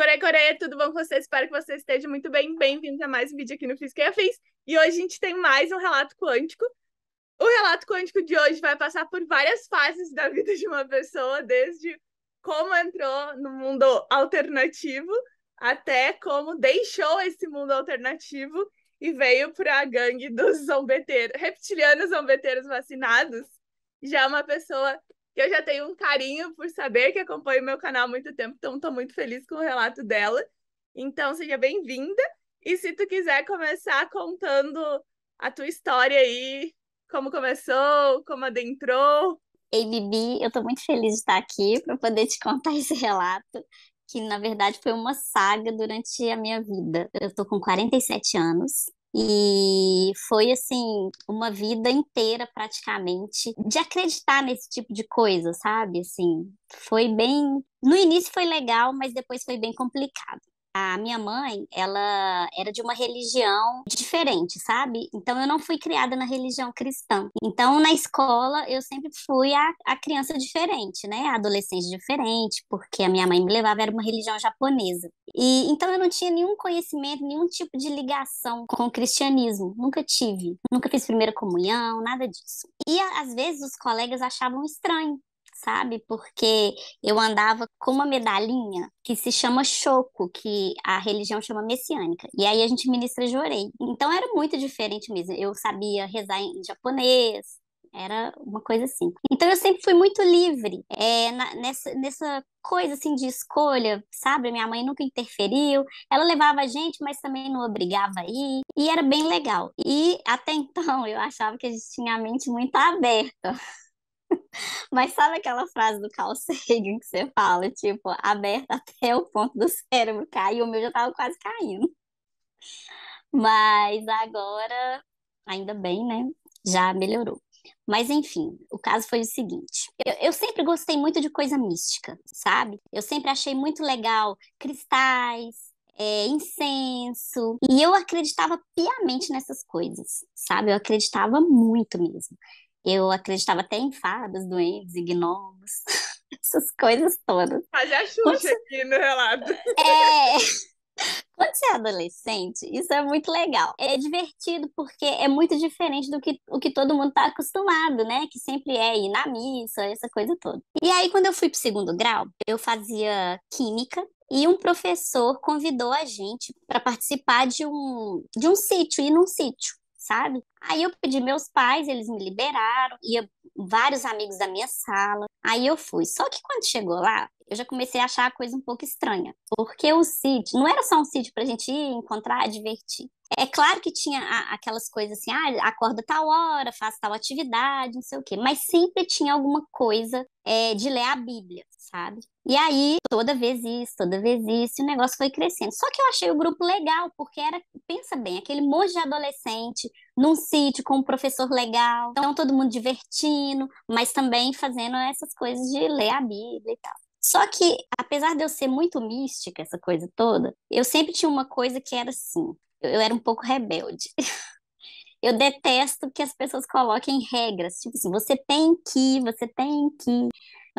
Core Core, tudo bom com vocês? Espero que você esteja muito bem. Bem-vindos a mais um vídeo aqui no Física e Afins. E hoje a gente tem mais um relato quântico. O relato quântico de hoje vai passar por várias fases da vida de uma pessoa, desde como entrou no mundo alternativo até como deixou esse mundo alternativo e veio para a gangue dos zombeteiros, reptilianos zombeteiros vacinados. Já é uma pessoa que eu já tenho um carinho por saber, que acompanha o meu canal há muito tempo, então estou muito feliz com o relato dela. Então, seja bem-vinda. E se tu quiser começar contando a tua história aí, como começou, como adentrou. Ei, Bibi, eu estou muito feliz de estar aqui para poder te contar esse relato, que na verdade foi uma saga durante a minha vida. Eu estou com 47 anos e foi assim, uma vida inteira praticamente de acreditar nesse tipo de coisa, sabe? Assim, foi bem, no início foi legal, mas depois foi bem complicado a minha mãe, ela era de uma religião diferente, sabe? Então eu não fui criada na religião cristã. Então na escola eu sempre fui a, a criança diferente, né? A adolescente diferente, porque a minha mãe me levava era uma religião japonesa. E então eu não tinha nenhum conhecimento, nenhum tipo de ligação com o cristianismo, nunca tive. Nunca fiz primeira comunhão, nada disso. E às vezes os colegas achavam estranho sabe? Porque eu andava com uma medalhinha que se chama choco, que a religião chama messiânica. E aí a gente ministra jorei. Então era muito diferente mesmo. Eu sabia rezar em japonês, era uma coisa assim. Então eu sempre fui muito livre é, na, nessa, nessa coisa assim de escolha, sabe? Minha mãe nunca interferiu, ela levava a gente, mas também não obrigava a ir, e era bem legal. E até então eu achava que a gente tinha a mente muito aberta. Mas sabe aquela frase do Carl Sagan que você fala, tipo, aberta até o ponto do cérebro cair, o meu já tava quase caindo. Mas agora, ainda bem, né? Já melhorou. Mas enfim, o caso foi o seguinte: eu, eu, sempre gostei muito de coisa mística, sabe? Eu sempre achei muito legal cristais, é, incenso, e eu acreditava piamente nessas coisas, sabe? Eu acreditava muito mesmo. Eu acreditava até em fadas, duendes e gnomos, essas coisas todas. Fazia ah, Xuxa Quando... aqui no relato. É. Quando você é adolescente, isso é muito legal. É divertido porque é muito diferente do que, o que todo mundo está acostumado, né? Que sempre é ir na missa, essa coisa toda. E aí, quando eu fui pro segundo grau, eu fazia química e um professor convidou a gente para participar de um, de um sítio, ir num sítio sabe? Aí eu pedi meus pais, eles me liberaram, ia vários amigos da minha sala. Aí eu fui. Só que quando chegou lá, eu já comecei a achar a coisa um pouco estranha, porque o sítio, não era só um sítio para a gente ir, encontrar, divertir. É claro que tinha aquelas coisas assim, ah, acorda tal hora, faz tal atividade, não sei o quê, mas sempre tinha alguma coisa é, de ler a Bíblia, sabe? E aí, toda vez isso, toda vez isso, e o negócio foi crescendo. Só que eu achei o grupo legal, porque era, pensa bem, aquele monte de adolescente num sítio com um professor legal, então todo mundo divertindo, mas também fazendo essas coisas de ler a Bíblia e tal. Só que, apesar de eu ser muito mística, essa coisa toda, eu sempre tinha uma coisa que era assim: eu era um pouco rebelde. Eu detesto que as pessoas coloquem regras, tipo assim, você tem que, você tem que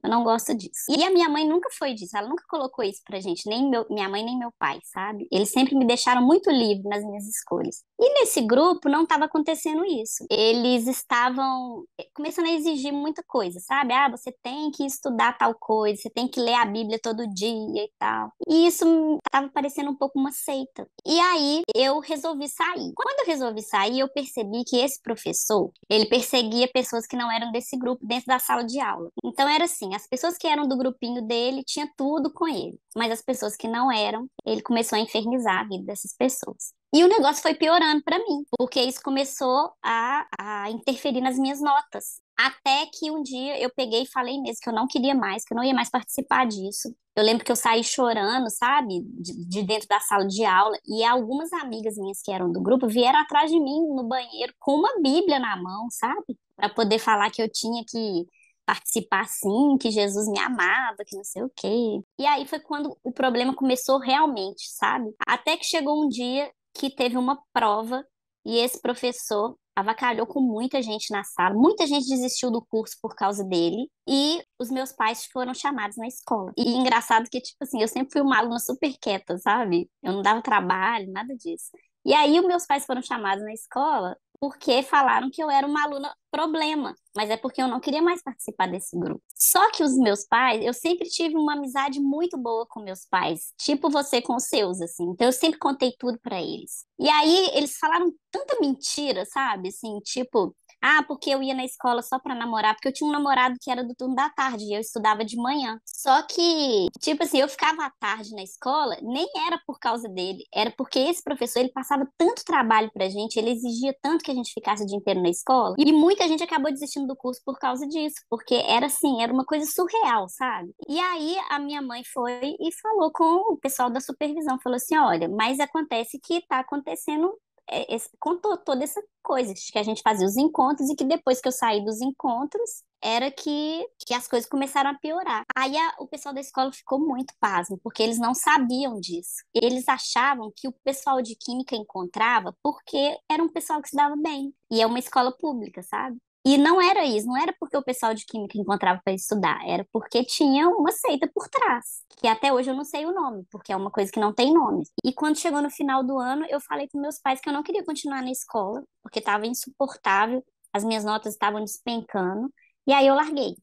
eu não gosto disso. E a minha mãe nunca foi disso, ela nunca colocou isso pra gente, nem meu, minha mãe nem meu pai, sabe? Eles sempre me deixaram muito livre nas minhas escolhas. E nesse grupo não estava acontecendo isso. Eles estavam eh, começando a exigir muita coisa, sabe? Ah, você tem que estudar tal coisa, você tem que ler a Bíblia todo dia e tal. E isso estava parecendo um pouco uma seita. E aí eu resolvi sair. Quando eu resolvi sair, eu percebi que esse professor, ele perseguia pessoas que não eram desse grupo dentro da sala de aula. Então era assim, assim, as pessoas que eram do grupinho dele tinha tudo com ele, mas as pessoas que não eram, ele começou a infernizar a vida dessas pessoas. E o negócio foi piorando para mim, porque isso começou a, a interferir nas minhas notas. Até que um dia eu peguei e falei mesmo que eu não queria mais, que eu não ia mais participar disso. Eu lembro que eu saí chorando, sabe, de, de, dentro da sala de aula, e algumas amigas minhas que eram do grupo vieram atrás de mim no banheiro com uma Bíblia na mão, sabe, para poder falar que eu tinha que participar sim, que Jesus me amava, que não sei o quê. E aí foi quando o problema começou realmente, sabe? Até que chegou um dia que teve uma prova e esse professor avacalhou com muita gente na sala, muita gente desistiu do curso por causa dele e os meus pais foram chamados na escola. E engraçado que, tipo assim, eu sempre fui uma aluna super quieta, sabe? Eu não dava trabalho, nada disso. E aí os meus pais foram chamados na escola porque falaram que eu era uma aluna problema, mas é porque eu não queria mais participar desse grupo. Só que os meus pais, eu sempre tive uma amizade muito boa com meus pais, tipo você com os seus, assim. Então eu sempre contei tudo para eles. E aí eles falaram tanta mentira, sabe? Assim, tipo, ah, porque eu ia na escola só para namorar, porque eu tinha um namorado que era do turno da tarde e eu estudava de manhã. Só que, tipo assim, eu ficava à tarde na escola, nem era por causa dele, era porque esse professor, ele passava tanto trabalho pra gente, ele exigia tanto que a gente ficasse o dia inteiro na escola, e muita gente acabou desistindo do curso por causa disso, porque era assim, era uma coisa surreal, sabe? E aí a minha mãe foi e falou com o pessoal da supervisão, falou assim: "Olha, mas acontece que tá acontecendo esse, é, é, contou toda essa coisa que a gente fazia os encontros e que depois que eu saí dos encontros era que, que as coisas começaram a piorar. Aí a, o pessoal da escola ficou muito pasmo, porque eles não sabiam disso. Eles achavam que o pessoal de química encontrava porque era um pessoal que se dava bem. E é uma escola pública, sabe? E não era isso, não era porque o pessoal de química encontrava para estudar, era porque tinha uma seita por trás, que até hoje eu não sei o nome, porque é uma coisa que não tem nome. E quando chegou no final do ano, eu falei com meus pais que eu não queria continuar na escola, porque estava insuportável, as minhas notas estavam despencando, e aí eu larguei.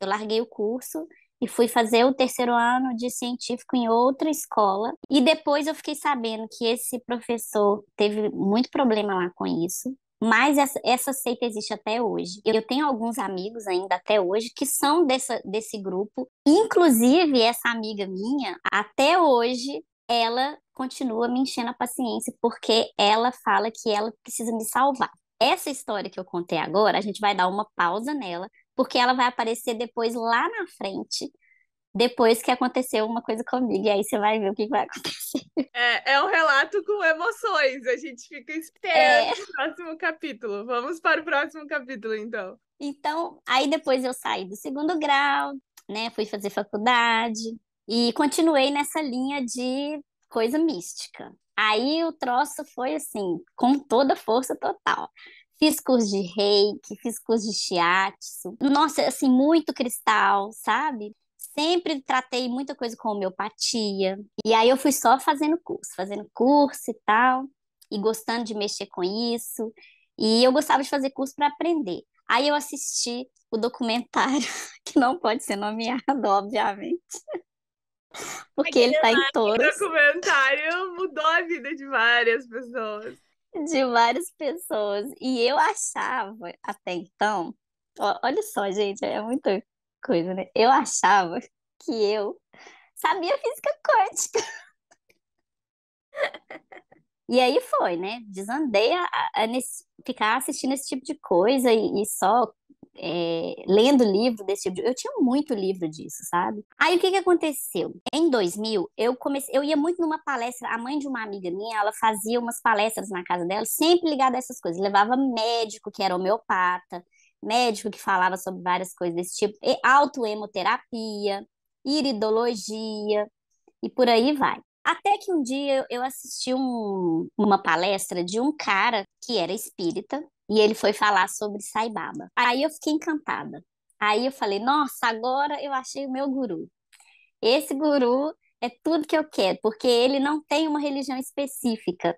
Eu larguei o curso e fui fazer o terceiro ano de científico em outra escola. E depois eu fiquei sabendo que esse professor teve muito problema lá com isso, mas essa, essa seita existe até hoje. Eu, tenho alguns amigos ainda até hoje que são dessa, desse grupo. Inclusive, essa amiga minha, até hoje, ela continua me enchendo a paciência porque ela fala que ela precisa me salvar. Essa história que eu contei agora, a gente vai dar uma pausa nela, porque ela vai aparecer depois lá na frente depois que aconteceu uma coisa comigo, e aí você vai ver o que vai acontecer. É, é um relato com emoções, a gente fica é. esperando é... o próximo capítulo. Vamos para o próximo capítulo, então. Então, aí depois eu saí do segundo grau, né? Fui fazer faculdade e continuei nessa linha de coisa mística. Aí o troço foi assim, com toda força total. Fiz curso de reiki, fiz curso de shiatsu. Nossa, assim, muito cristal, sabe? sempre tratei muita coisa com homeopatia. E aí eu fui só fazendo curso, fazendo curso e tal, e gostando de mexer com isso. E eu gostava de fazer curso para aprender. Aí eu assisti o documentário, que não pode ser nomeado, obviamente. Porque ele está em todos. O documentário mudou a vida de várias pessoas. De várias pessoas. E eu achava, até então, Olha só, gente, é muito coisa, né? Eu achava que eu sabia física quântica. E aí foi, né? Desandei a, a nesse, ficar assistindo esse tipo de coisa e, e só é, lendo livro desse tipo. De... Eu tinha muito livro disso, sabe? Aí o que, que aconteceu? Em 2000, eu comecei, eu ia muito numa palestra. A mãe de uma amiga minha, ela fazia umas palestras na casa dela, sempre ligada a essas coisas. Levava médico que era homeopata, médico que falava sobre várias coisas desse tipo, autoemoterapia, iridologia e por aí vai. Até que um dia eu assisti um, uma palestra de um cara que era espírita e ele foi falar sobre Saibaba. Aí eu fiquei encantada. Aí eu falei, nossa, agora eu achei o meu guru. Esse guru é tudo que eu quero, porque ele não tem uma religião específica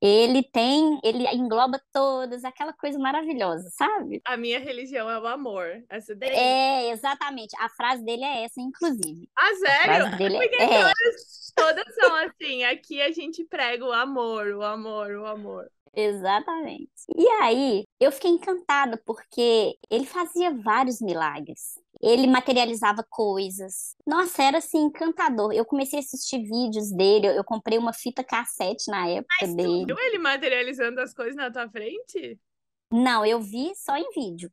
ele tem, ele engloba todas, aquela coisa maravilhosa, sabe? A minha religião é o amor. Essa daí. É, exatamente. A frase dele é essa, inclusive. Ah, sério? Porque é... todas, todas são assim. Aqui a gente prega o amor, o amor, o amor. Exatamente. E aí, eu fiquei encantada porque ele fazia vários milagres. Ele materializava coisas. Nossa, era assim encantador. Eu comecei a assistir vídeos dele, eu comprei uma fita cassete na época Mas dele. viu ele materializando as coisas na tua frente? Não, eu vi só em vídeo.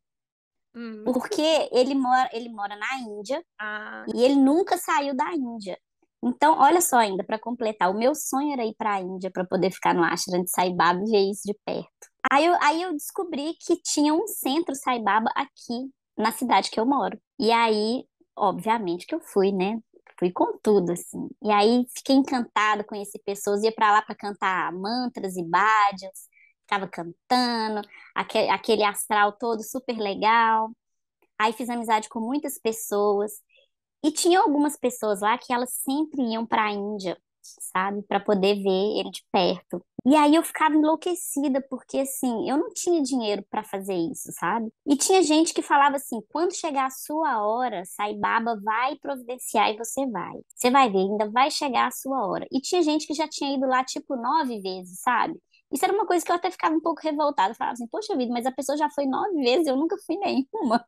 Hum. Porque ele mora, ele mora na Índia ah. e ele nunca saiu da Índia. Então, olha só ainda, para completar, o meu sonho era ir para a Índia para poder ficar no ashram de Sai Baba e ver isso de perto. Aí eu, aí eu descobri que tinha um centro Sai Baba aqui, na cidade que eu moro. E aí, obviamente que eu fui, né? Fui com tudo, assim. E aí fiquei encantada, conheci pessoas, ia para lá para cantar mantras e badias. ficava cantando, aquele astral todo super legal. Aí fiz amizade com muitas pessoas. E tinha algumas pessoas lá que elas sempre iam para a Índia, sabe, para poder ver ele de perto. E aí eu ficava enlouquecida porque assim, eu não tinha dinheiro para fazer isso, sabe? E tinha gente que falava assim: "Quando chegar a sua hora, Saibaba vai providenciar e você vai. Você vai ver, ainda vai chegar a sua hora". E tinha gente que já tinha ido lá tipo nove vezes, sabe? Isso era uma coisa que eu até ficava um pouco revoltada. falava assim, poxa vida, mas a pessoa já foi nove vezes, eu nunca fui nenhuma.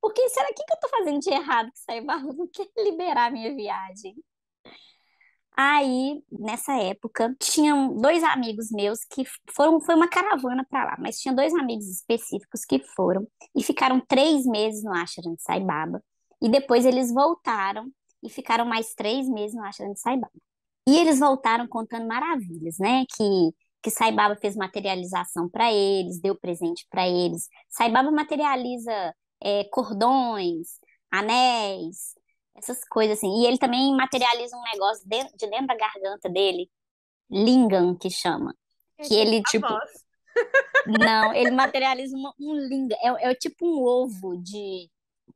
Porque será que, eu tô fazendo de errado que Saibarro não quer liberar minha viagem? Aí, nessa época, tinham dois amigos meus que foram, foi uma caravana para lá, mas tinha dois amigos específicos que foram e ficaram três meses no Ashram de Saibaba. E depois eles voltaram e ficaram mais três meses no Ashram de Saibaba. E eles voltaram contando maravilhas, né? Que, que Saibaba fez materialização para eles, deu presente para eles. Saibaba materializa é, cordões, anéis, essas coisas assim. E ele também materializa um negócio de, de dentro da garganta dele, lingam que chama. Que ele, tipo. Não, ele materializa uma, um lingam. É, é tipo um ovo de.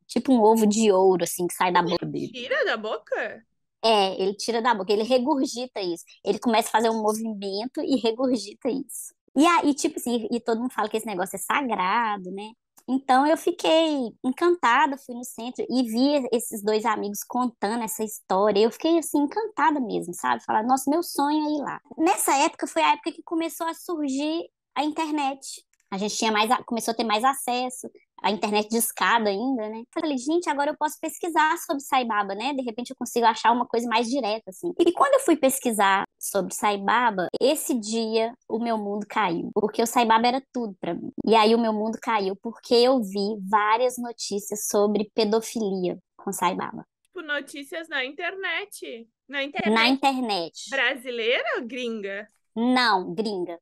Tipo um ovo de ouro, assim, que sai da boca dele. Tira da boca? É, ele tira da boca, ele regurgita isso. Ele começa a fazer um movimento e regurgita isso. E aí, tipo assim, e todo mundo fala que esse negócio é sagrado, né? Então eu fiquei encantada, fui no centro e vi esses dois amigos contando essa história. Eu fiquei assim encantada mesmo, sabe? Falar, nossa, meu sonho é ir lá. Nessa época foi a época que começou a surgir a internet. A gente tinha mais, começou a ter mais acesso, a internet de escada ainda, né? falei, gente, agora eu posso pesquisar sobre Saibaba, né? De repente eu consigo achar uma coisa mais direta, assim. E quando eu fui pesquisar sobre Saibaba, esse dia o meu mundo caiu, porque o Saibaba era tudo para mim. E aí o meu mundo caiu porque eu vi várias notícias sobre pedofilia com Saibaba. Tipo, notícias na internet. Na internet. Na internet. Brasileira ou gringa? Não, gringa.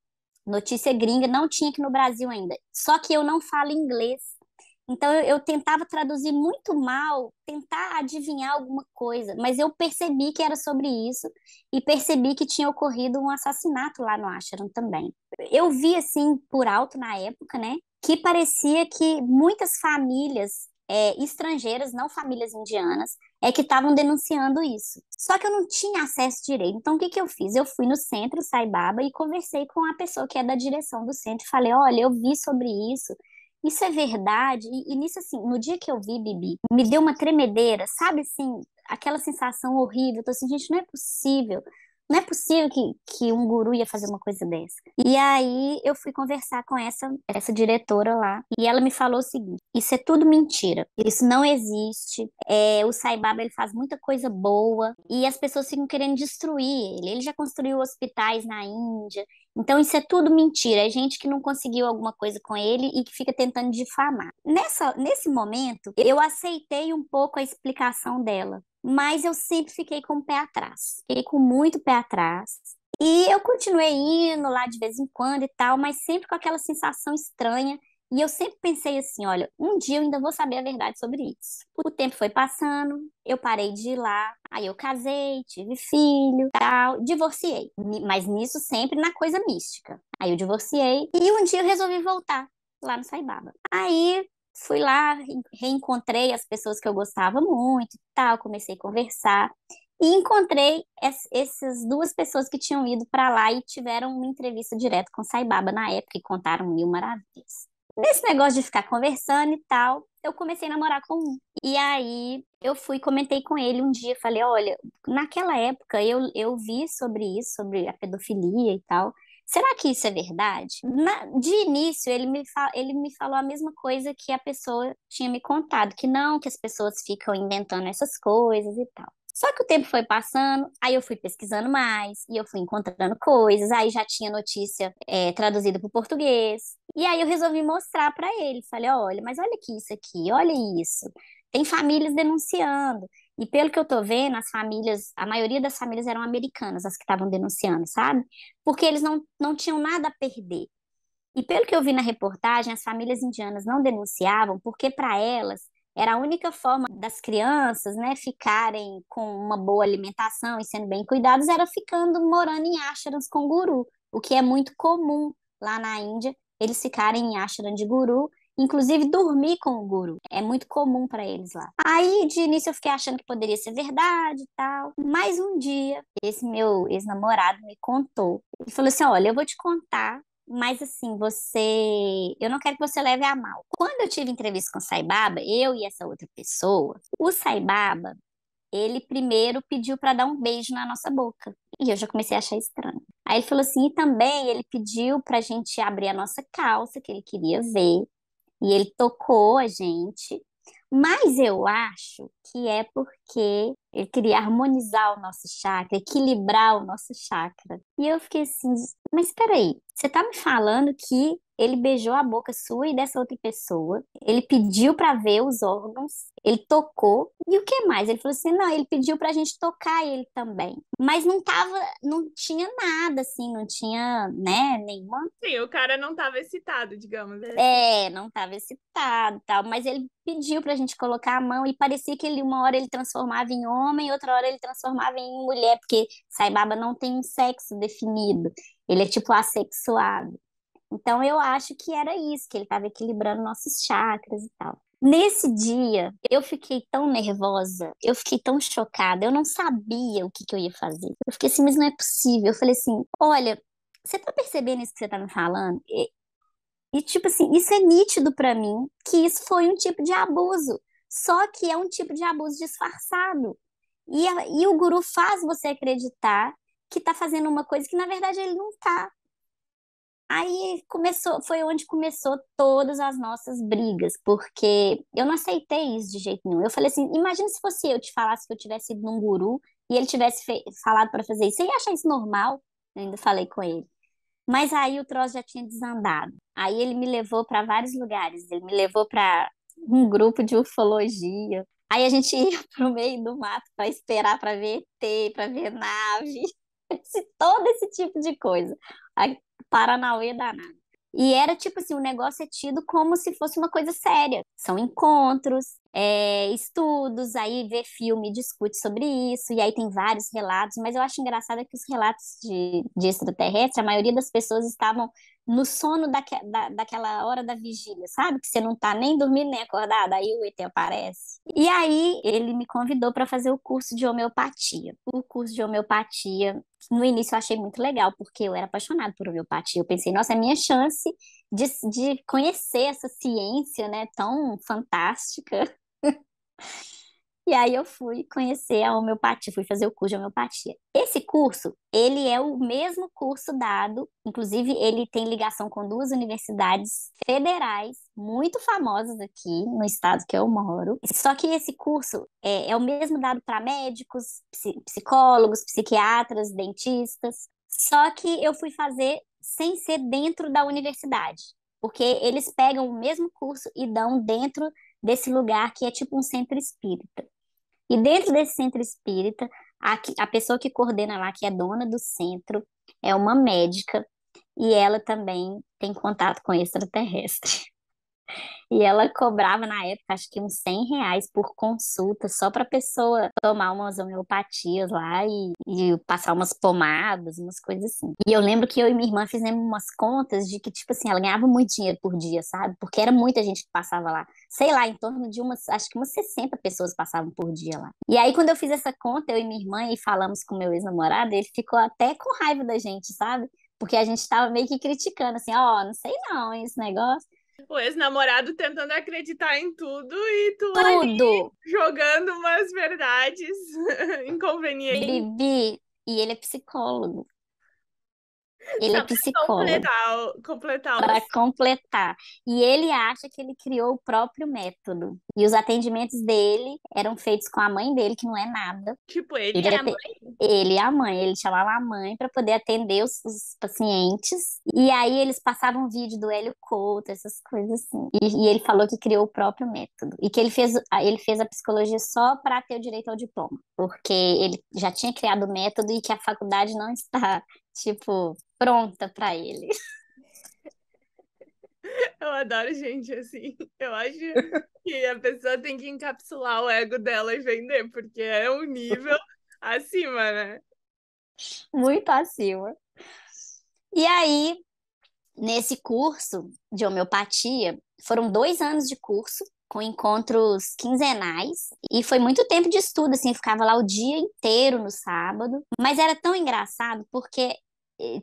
Notícia gringa, não tinha aqui no Brasil ainda. Só que eu não falo inglês. Então eu, eu tentava traduzir muito mal, tentar adivinhar alguma coisa, mas eu percebi que era sobre isso e percebi que tinha ocorrido um assassinato lá no Asheron também. Eu vi assim por alto na época, né, que parecia que muitas famílias é, estrangeiras, não famílias indianas, é que estavam denunciando isso. Só que eu não tinha acesso direito. Então, o que, que eu fiz? Eu fui no centro Saibaba e conversei com a pessoa que é da direção do centro e falei: olha, eu vi sobre isso, isso é verdade? E, e nisso, assim, no dia que eu vi Bibi, me deu uma tremedeira, sabe assim, aquela sensação horrível. Eu tô assim, gente, não é possível não é possível que, que um guru ia fazer uma coisa dessa. E aí eu fui conversar com essa, essa diretora lá e ela me falou o seguinte: isso é tudo mentira, isso não existe. É, o Saibaba ele faz muita coisa boa e as pessoas ficam querendo destruir ele. Ele já construiu hospitais na Índia. Então isso é tudo mentira, é gente que não conseguiu alguma coisa com ele e que fica tentando difamar. Nessa, nesse momento, eu aceitei um pouco a explicação dela mas eu sempre fiquei com o pé atrás, fiquei com muito pé atrás. E eu continuei indo lá de vez em quando e tal, mas sempre com aquela sensação estranha. E eu sempre pensei assim: olha, um dia eu ainda vou saber a verdade sobre isso. O tempo foi passando, eu parei de ir lá, aí eu casei, tive filho, tal, divorciei. Mas nisso sempre na coisa mística. Aí eu divorciei e um dia eu resolvi voltar lá no Saibaba. Aí fui lá, reencontrei as pessoas que eu gostava muito, tal, comecei a conversar e encontrei essas duas pessoas que tinham ido para lá e tiveram uma entrevista direto com Saibaba na época e contaram mil maravilhas. Nesse negócio de ficar conversando e tal, eu comecei a namorar com um. E aí eu fui, comentei com ele um dia, falei, olha, naquela época eu, eu vi sobre isso, sobre a pedofilia e tal, Será que isso é verdade? Na, de início, ele me, ele me falou a mesma coisa que a pessoa tinha me contado, que não, que as pessoas ficam inventando essas coisas e tal. Só que o tempo foi passando, aí eu fui pesquisando mais, e eu fui encontrando coisas, aí já tinha notícia é, traduzida para o português. E aí eu resolvi mostrar para ele. Falei: olha, mas olha aqui isso aqui, olha isso. Tem famílias denunciando. E pelo que eu tô vendo, as famílias, a maioria das famílias eram americanas, as que estavam denunciando, sabe? Porque eles não, não tinham nada a perder. E pelo que eu vi na reportagem, as famílias indianas não denunciavam porque para elas era a única forma das crianças, né, ficarem com uma boa alimentação e sendo bem cuidados era ficando morando em ashrams com guru, o que é muito comum lá na Índia, eles ficarem em ashram de guru inclusive dormir com o guru. É muito comum para eles lá. Aí de início eu fiquei achando que poderia ser verdade e tal. Mas um dia esse meu ex-namorado me contou. Ele falou assim: "Olha, eu vou te contar mas assim, você. Eu não quero que você leve a mal. Quando eu tive entrevista com o Saibaba, eu e essa outra pessoa, o Saibaba, ele primeiro pediu para dar um beijo na nossa boca. E eu já comecei a achar estranho. Aí ele falou assim: e também ele pediu pra gente abrir a nossa calça, que ele queria ver e ele tocou a gente, mas eu acho que é porque ele queria harmonizar o nosso chakra, equilibrar o nosso chakra. E eu fiquei assim, mas espera aí, você tá me falando que ele beijou a boca sua e dessa outra pessoa, ele pediu para ver os órgãos, ele tocou, e o que mais? Ele falou assim: não, ele pediu pra gente tocar ele também. Mas não tava, não tinha nada, assim, não tinha, né, nenhuma. Sim, o cara não tava excitado, digamos. Né? É, não tava excitado tal, mas ele pediu pra gente colocar a mão e parecia que ele, uma hora ele transformava em homem, outra hora ele transformava em mulher, porque Saibaba não tem um sexo definido, ele é tipo assexuado. Então eu acho que era isso, que ele estava equilibrando nossos chakras e tal. Nesse dia, eu fiquei tão nervosa, eu fiquei tão chocada, eu não sabia o que, que eu ia fazer. Eu fiquei assim, mas não é possível. Eu falei assim: olha, você tá percebendo isso que você tá me falando? E, e tipo assim, isso é nítido para mim que isso foi um tipo de abuso. Só que é um tipo de abuso disfarçado. E, e o guru faz você acreditar que tá fazendo uma coisa que na verdade ele não tá. Aí começou, foi onde começou todas as nossas brigas, porque eu não aceitei isso de jeito nenhum. Eu falei assim: imagina se fosse eu te falasse que eu tivesse ido num guru e ele tivesse falado para fazer isso. Você ia achar isso normal? Eu ainda falei com ele. Mas aí o troço já tinha desandado. Aí ele me levou para vários lugares. Ele me levou para um grupo de ufologia. Aí a gente ia pro meio do mato para esperar para ver ET, para ver nave, todo esse tipo de coisa. Paranauê danado. E era tipo assim, o negócio é tido como se fosse uma coisa séria. São encontros, é, estudos, aí vê filme, discute sobre isso, e aí tem vários relatos, mas eu acho engraçado é que os relatos de, de extraterrestre, a maioria das pessoas estavam no sono daque, da, daquela hora da vigília, sabe? Que você não tá nem dormindo nem acordada, aí o ET aparece. E aí ele me convidou para fazer o curso de homeopatia. O curso de homeopatia, no início eu achei muito legal, porque eu era apaixonada por homeopatia. Eu pensei, nossa, é minha chance de, de conhecer essa ciência, né, tão fantástica. E aí eu fui conhecer a homeopatia, fui fazer o curso de homeopatia. Esse curso, ele é o mesmo curso dado, inclusive ele tem ligação com duas universidades federais muito famosas aqui no estado que eu moro. Só que esse curso é, é o mesmo dado para médicos, psicólogos, psiquiatras, dentistas. Só que eu fui fazer sem ser dentro da universidade, porque eles pegam o mesmo curso e dão dentro desse lugar que é tipo um centro espírita. E dentro desse centro espírita, a, a pessoa que coordena lá, que é dona do centro, é uma médica e ela também tem contato com extraterrestre. E ela cobrava na época, acho que uns 100 reais por consulta, só para pessoa tomar umas homeopatias lá e, e, passar umas pomadas, umas coisas assim. E eu lembro que eu e minha irmã fizemos umas contas de que, tipo assim, ela ganhava muito dinheiro por dia, sabe? Porque era muita gente que passava lá. Sei lá, em torno de umas, acho que umas 60 pessoas passavam por dia lá. E aí, quando eu fiz essa conta, eu e minha irmã, e falamos com meu ex-namorado, ele ficou até com raiva da gente, sabe? porque a gente estava meio que criticando, assim, ó, oh, não sei não esse negócio. O ex-namorado tentando acreditar em tudo e tu tudo. jogando umas verdades inconvenientes. Bibi, e ele é psicólogo. Ele é psicólogo. Completar, completar Para completar. E ele acha que ele criou o próprio método. E os atendimentos dele eram feitos com a mãe dele, que não é nada. Tipo, ele, ele e a mãe? Ele e a mãe. Ele chamava a mãe para poder atender os, os, pacientes. E aí eles passavam vídeo do Hélio Couto, essas coisas assim. E, e ele falou que criou o próprio método. E que ele fez, ele fez a psicologia só para ter o direito ao diploma. Porque ele já tinha criado o método e que a faculdade não está tipo, pronta para ele. Eu adoro gente assim. Eu acho que a pessoa tem que encapsular o ego dela e vender, porque é um nível acima, né? Muito acima. E aí, nesse curso de homeopatia, foram dois anos de curso com encontros quinzenais e foi muito tempo de estudo, assim, ficava lá o dia inteiro no sábado, mas era tão engraçado porque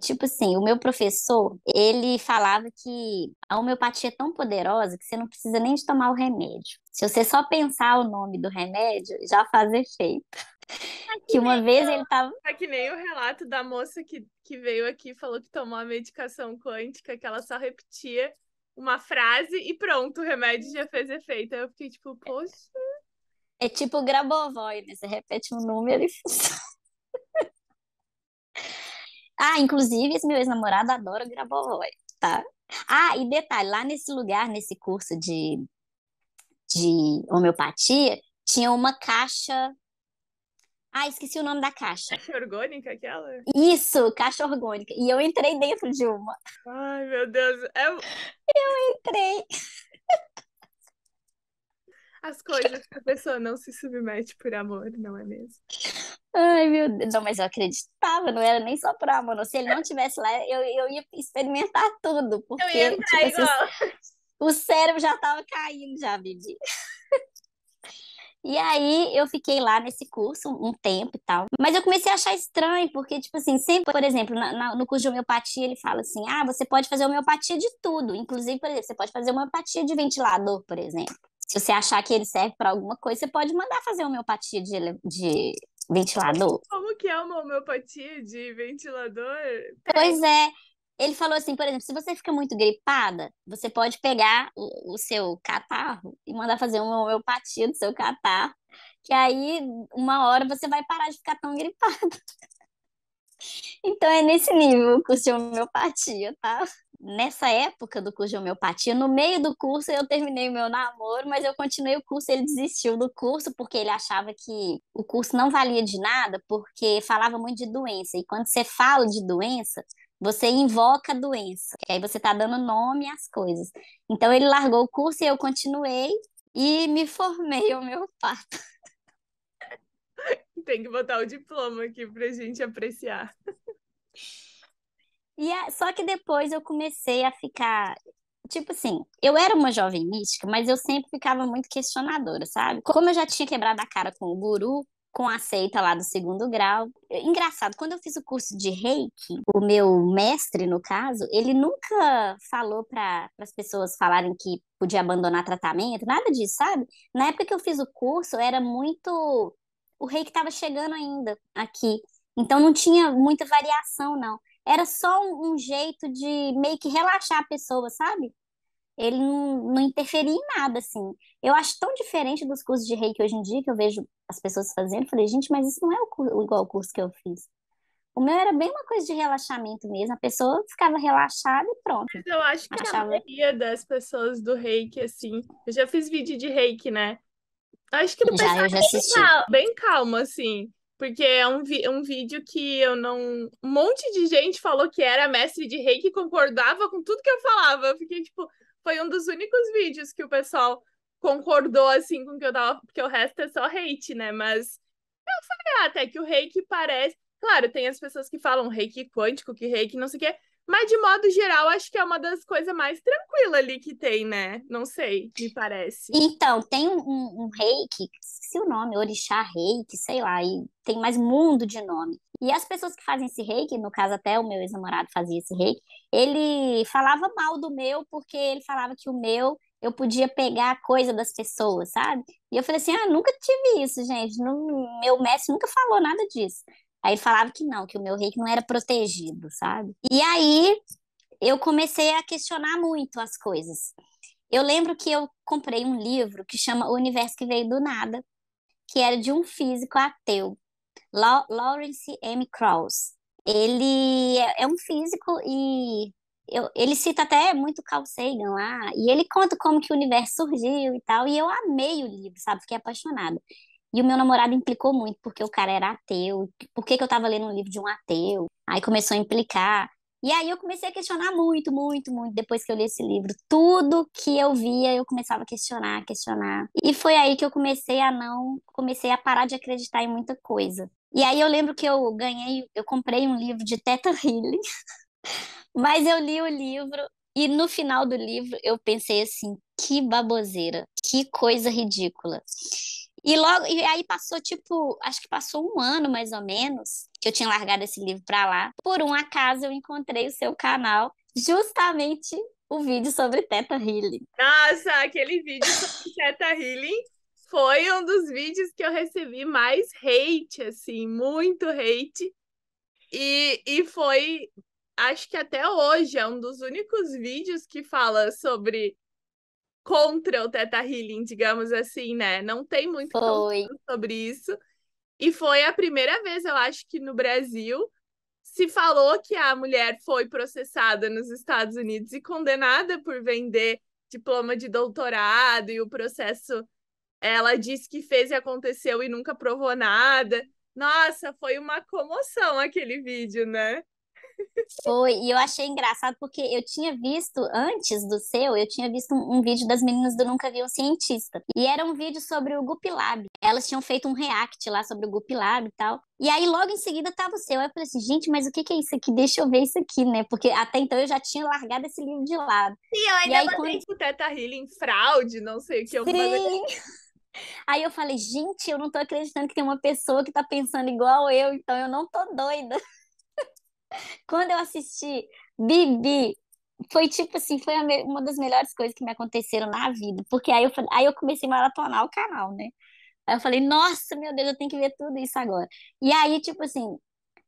tipo assim, o meu professor, ele falava que a homeopatia é tão poderosa que você não precisa nem de tomar o remédio. Se você só pensar o nome do remédio, já faz efeito. É que, que uma vez eu... ele tava. É que nem o relato da moça que, que veio aqui e falou que tomou a medicação quântica, que ela só repetia uma frase e pronto, o remédio já fez efeito. Aí eu fiquei tipo, é, poxa. É tipo o Grabovoi, né? Você repete um número e funciona. Ah, inclusive, esse meu ex-namorado adora Grabovoi, tá? Ah, e detalhe, lá nesse lugar, nesse curso de, de homeopatia, tinha uma caixa. Ah, esqueci o nome da caixa. Caixa orgânica, aquela? Isso, caixa orgânica. E eu entrei dentro de uma. Ai, meu Deus. Eu, é eu entrei. As coisas que a pessoa não se submete por amor, não é mesmo? Ai, meu Deus. Não, mas eu acreditava, não era nem só pra mano. Se ele não tivesse lá, eu, eu ia experimentar tudo. Porque, eu ia entrar tipo, assim, igual. Assim, o cérebro já tava caindo, já, Bibi. E aí eu fiquei lá nesse curso um tempo e tal. Mas eu comecei a achar estranho, porque, tipo assim, sempre, por exemplo, na, na, no curso de homeopatia, ele fala assim: ah, você pode fazer homeopatia de tudo. Inclusive, por exemplo, você pode fazer homeopatia de ventilador, por exemplo. Se você achar que ele serve para alguma coisa, você pode mandar fazer homeopatia de, de Ventilador. Como que é uma homeopatia de ventilador? Pois é. Ele falou assim, por exemplo, se você fica muito gripada, você pode pegar o, o seu catarro e mandar fazer uma homeopatia do seu catarro, que aí uma hora você vai parar de ficar tão gripada. Então é nesse nível o curso homeopatia, tá? nessa época do curso de homeopatia, no meio do curso eu terminei o meu namoro, mas eu continuei o curso, ele desistiu do curso porque ele achava que o curso não valia de nada, porque falava muito de doença. E quando você fala de doença, você invoca a doença, aí você está dando nome às coisas. Então ele largou o curso e eu continuei e me formei homeopata. Tem que botar o diploma aqui pra gente apreciar. E só que depois eu comecei a ficar. Tipo assim, eu era uma jovem mística, mas eu sempre ficava muito questionadora, sabe? Como eu já tinha quebrado a cara com o guru, com a seita lá do segundo grau. Engraçado, quando eu fiz o curso de reiki, o meu mestre, no caso, ele nunca falou para as pessoas falarem que podia abandonar tratamento, nada disso, sabe? Na época que eu fiz o curso, era muito. O reiki estava chegando ainda aqui. Então não tinha muita variação, não era só um, jeito de meio que relaxar a pessoa, sabe? Ele não, não interferia em nada, assim. Eu acho tão diferente dos cursos de reiki hoje em dia, que eu vejo as pessoas fazendo. Falei, gente, mas isso não é o, igual o curso que eu fiz. O meu era bem uma coisa de relaxamento mesmo, a pessoa ficava relaxada e pronto. Mas eu acho que Achava... a maioria das pessoas do reiki, assim, eu já fiz vídeo de reiki, né? Acho que ele pessoal bem calmo, assim. Porque é um, vi é um vídeo que eu não. Um monte de gente falou que era mestre de rei que concordava com tudo que eu falava. Eu fiquei, tipo, foi um dos únicos vídeos que o pessoal concordou assim com o que eu tava, porque o resto é só hate, né? Mas eu falei, ah, até que o reiki parece. Claro, tem as pessoas que falam reiki quântico, que reiki não sei o quê, mas, de modo geral, acho que é uma das coisas mais tranquilas ali que tem, né? Não sei, me parece. Então, tem um, um, um reiki, se o nome, orixá reiki, sei lá, e tem mais mundo de nome. E as pessoas que fazem esse reiki, no caso até o meu ex-namorado fazia esse reiki, ele falava mal do meu porque ele falava que o meu eu podia pegar a coisa das pessoas, sabe? E eu falei assim: ah, nunca tive isso, gente. Não, meu mestre nunca falou nada disso. Aí falava que não, que o meu reiki não era protegido, sabe? E aí eu comecei a questionar muito as coisas. Eu lembro que eu comprei um livro que chama O Universo que Veio do Nada, que era de um físico ateu, Lawrence M. Krauss. Ele é, é um físico e eu, ele cita até muito Carl Sagan lá, e ele conta como que o universo surgiu e tal, e eu amei o livro, sabe? Fiquei apaixonada. E o meu namorado implicou muito, porque o cara era ateu, por que, que eu estava lendo um livro de um ateu? Aí começou a implicar. E aí eu comecei a questionar muito, muito, muito depois que eu li esse livro. Tudo que eu via, eu começava a questionar, questionar. E foi aí que eu comecei a não, comecei a parar de acreditar em muita coisa. E aí eu lembro que eu ganhei, eu comprei um livro de Teta Healing, mas eu li o livro e no final do livro eu pensei assim, que baboseira, que coisa ridícula. E logo, e aí passou tipo, acho que passou um ano mais ou menos que eu tinha largado esse livro para lá. Por um acaso eu encontrei o seu canal, justamente o vídeo sobre Teta Healing. Nossa, aquele vídeo sobre Teta Healing foi um dos vídeos que eu recebi mais hate, assim, muito hate. E, e foi, acho que até hoje, é um dos únicos vídeos que fala sobre contra o Teta Healing, digamos assim, né? Não tem muito sobre isso. E foi a primeira vez, eu acho, que no Brasil se falou que a mulher foi processada nos Estados Unidos e condenada por vender diploma de doutorado e o processo ela disse que fez e aconteceu e nunca provou nada. Nossa, foi uma comoção aquele vídeo, né? Foi, e eu achei engraçado porque eu tinha visto, antes do seu, eu tinha visto um, um vídeo das meninas do Nunca Vi um Cientista. E era um vídeo sobre o Gupilab. Elas tinham feito um react lá sobre o Gupilab e tal. E aí, logo em seguida, tava o seu. Aí eu falei assim, gente, mas o que, que é isso aqui? Deixa eu ver isso aqui, né? Porque até então eu já tinha largado esse livro de lado. Sim, eu ainda e aí, quando... Tipo, teta Healing, fraude, não sei o que. Alguma... Sim! Assim. Aí eu falei, gente, eu não tô acreditando que tem uma pessoa que tá pensando igual eu, então eu não tô doida. Quando eu assisti Bibi, foi tipo assim, foi uma das melhores coisas que me aconteceram na vida, porque aí eu, aí eu comecei a maratonar o canal, né? Aí eu falei, nossa, meu Deus, eu tenho que ver tudo isso agora. E aí, tipo assim,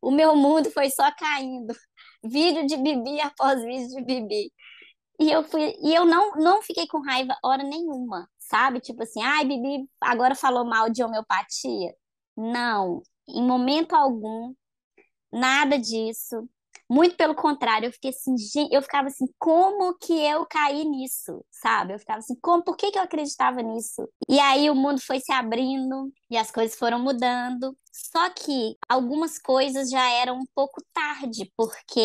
o meu mundo foi só caindo. Vídeo de Bibi após vídeo de Bibi. E eu fui, e eu não, não fiquei com raiva hora nenhuma, sabe? Tipo assim, ai, Bibi agora falou mal de homeopatia. Não, em momento algum nada disso. Muito pelo contrário, eu fiquei assim, eu ficava assim, como que eu caí nisso, sabe? Eu ficava assim, como, por que, que eu acreditava nisso? E aí o mundo foi se abrindo e as coisas foram mudando. Só que algumas coisas já eram um pouco tarde, porque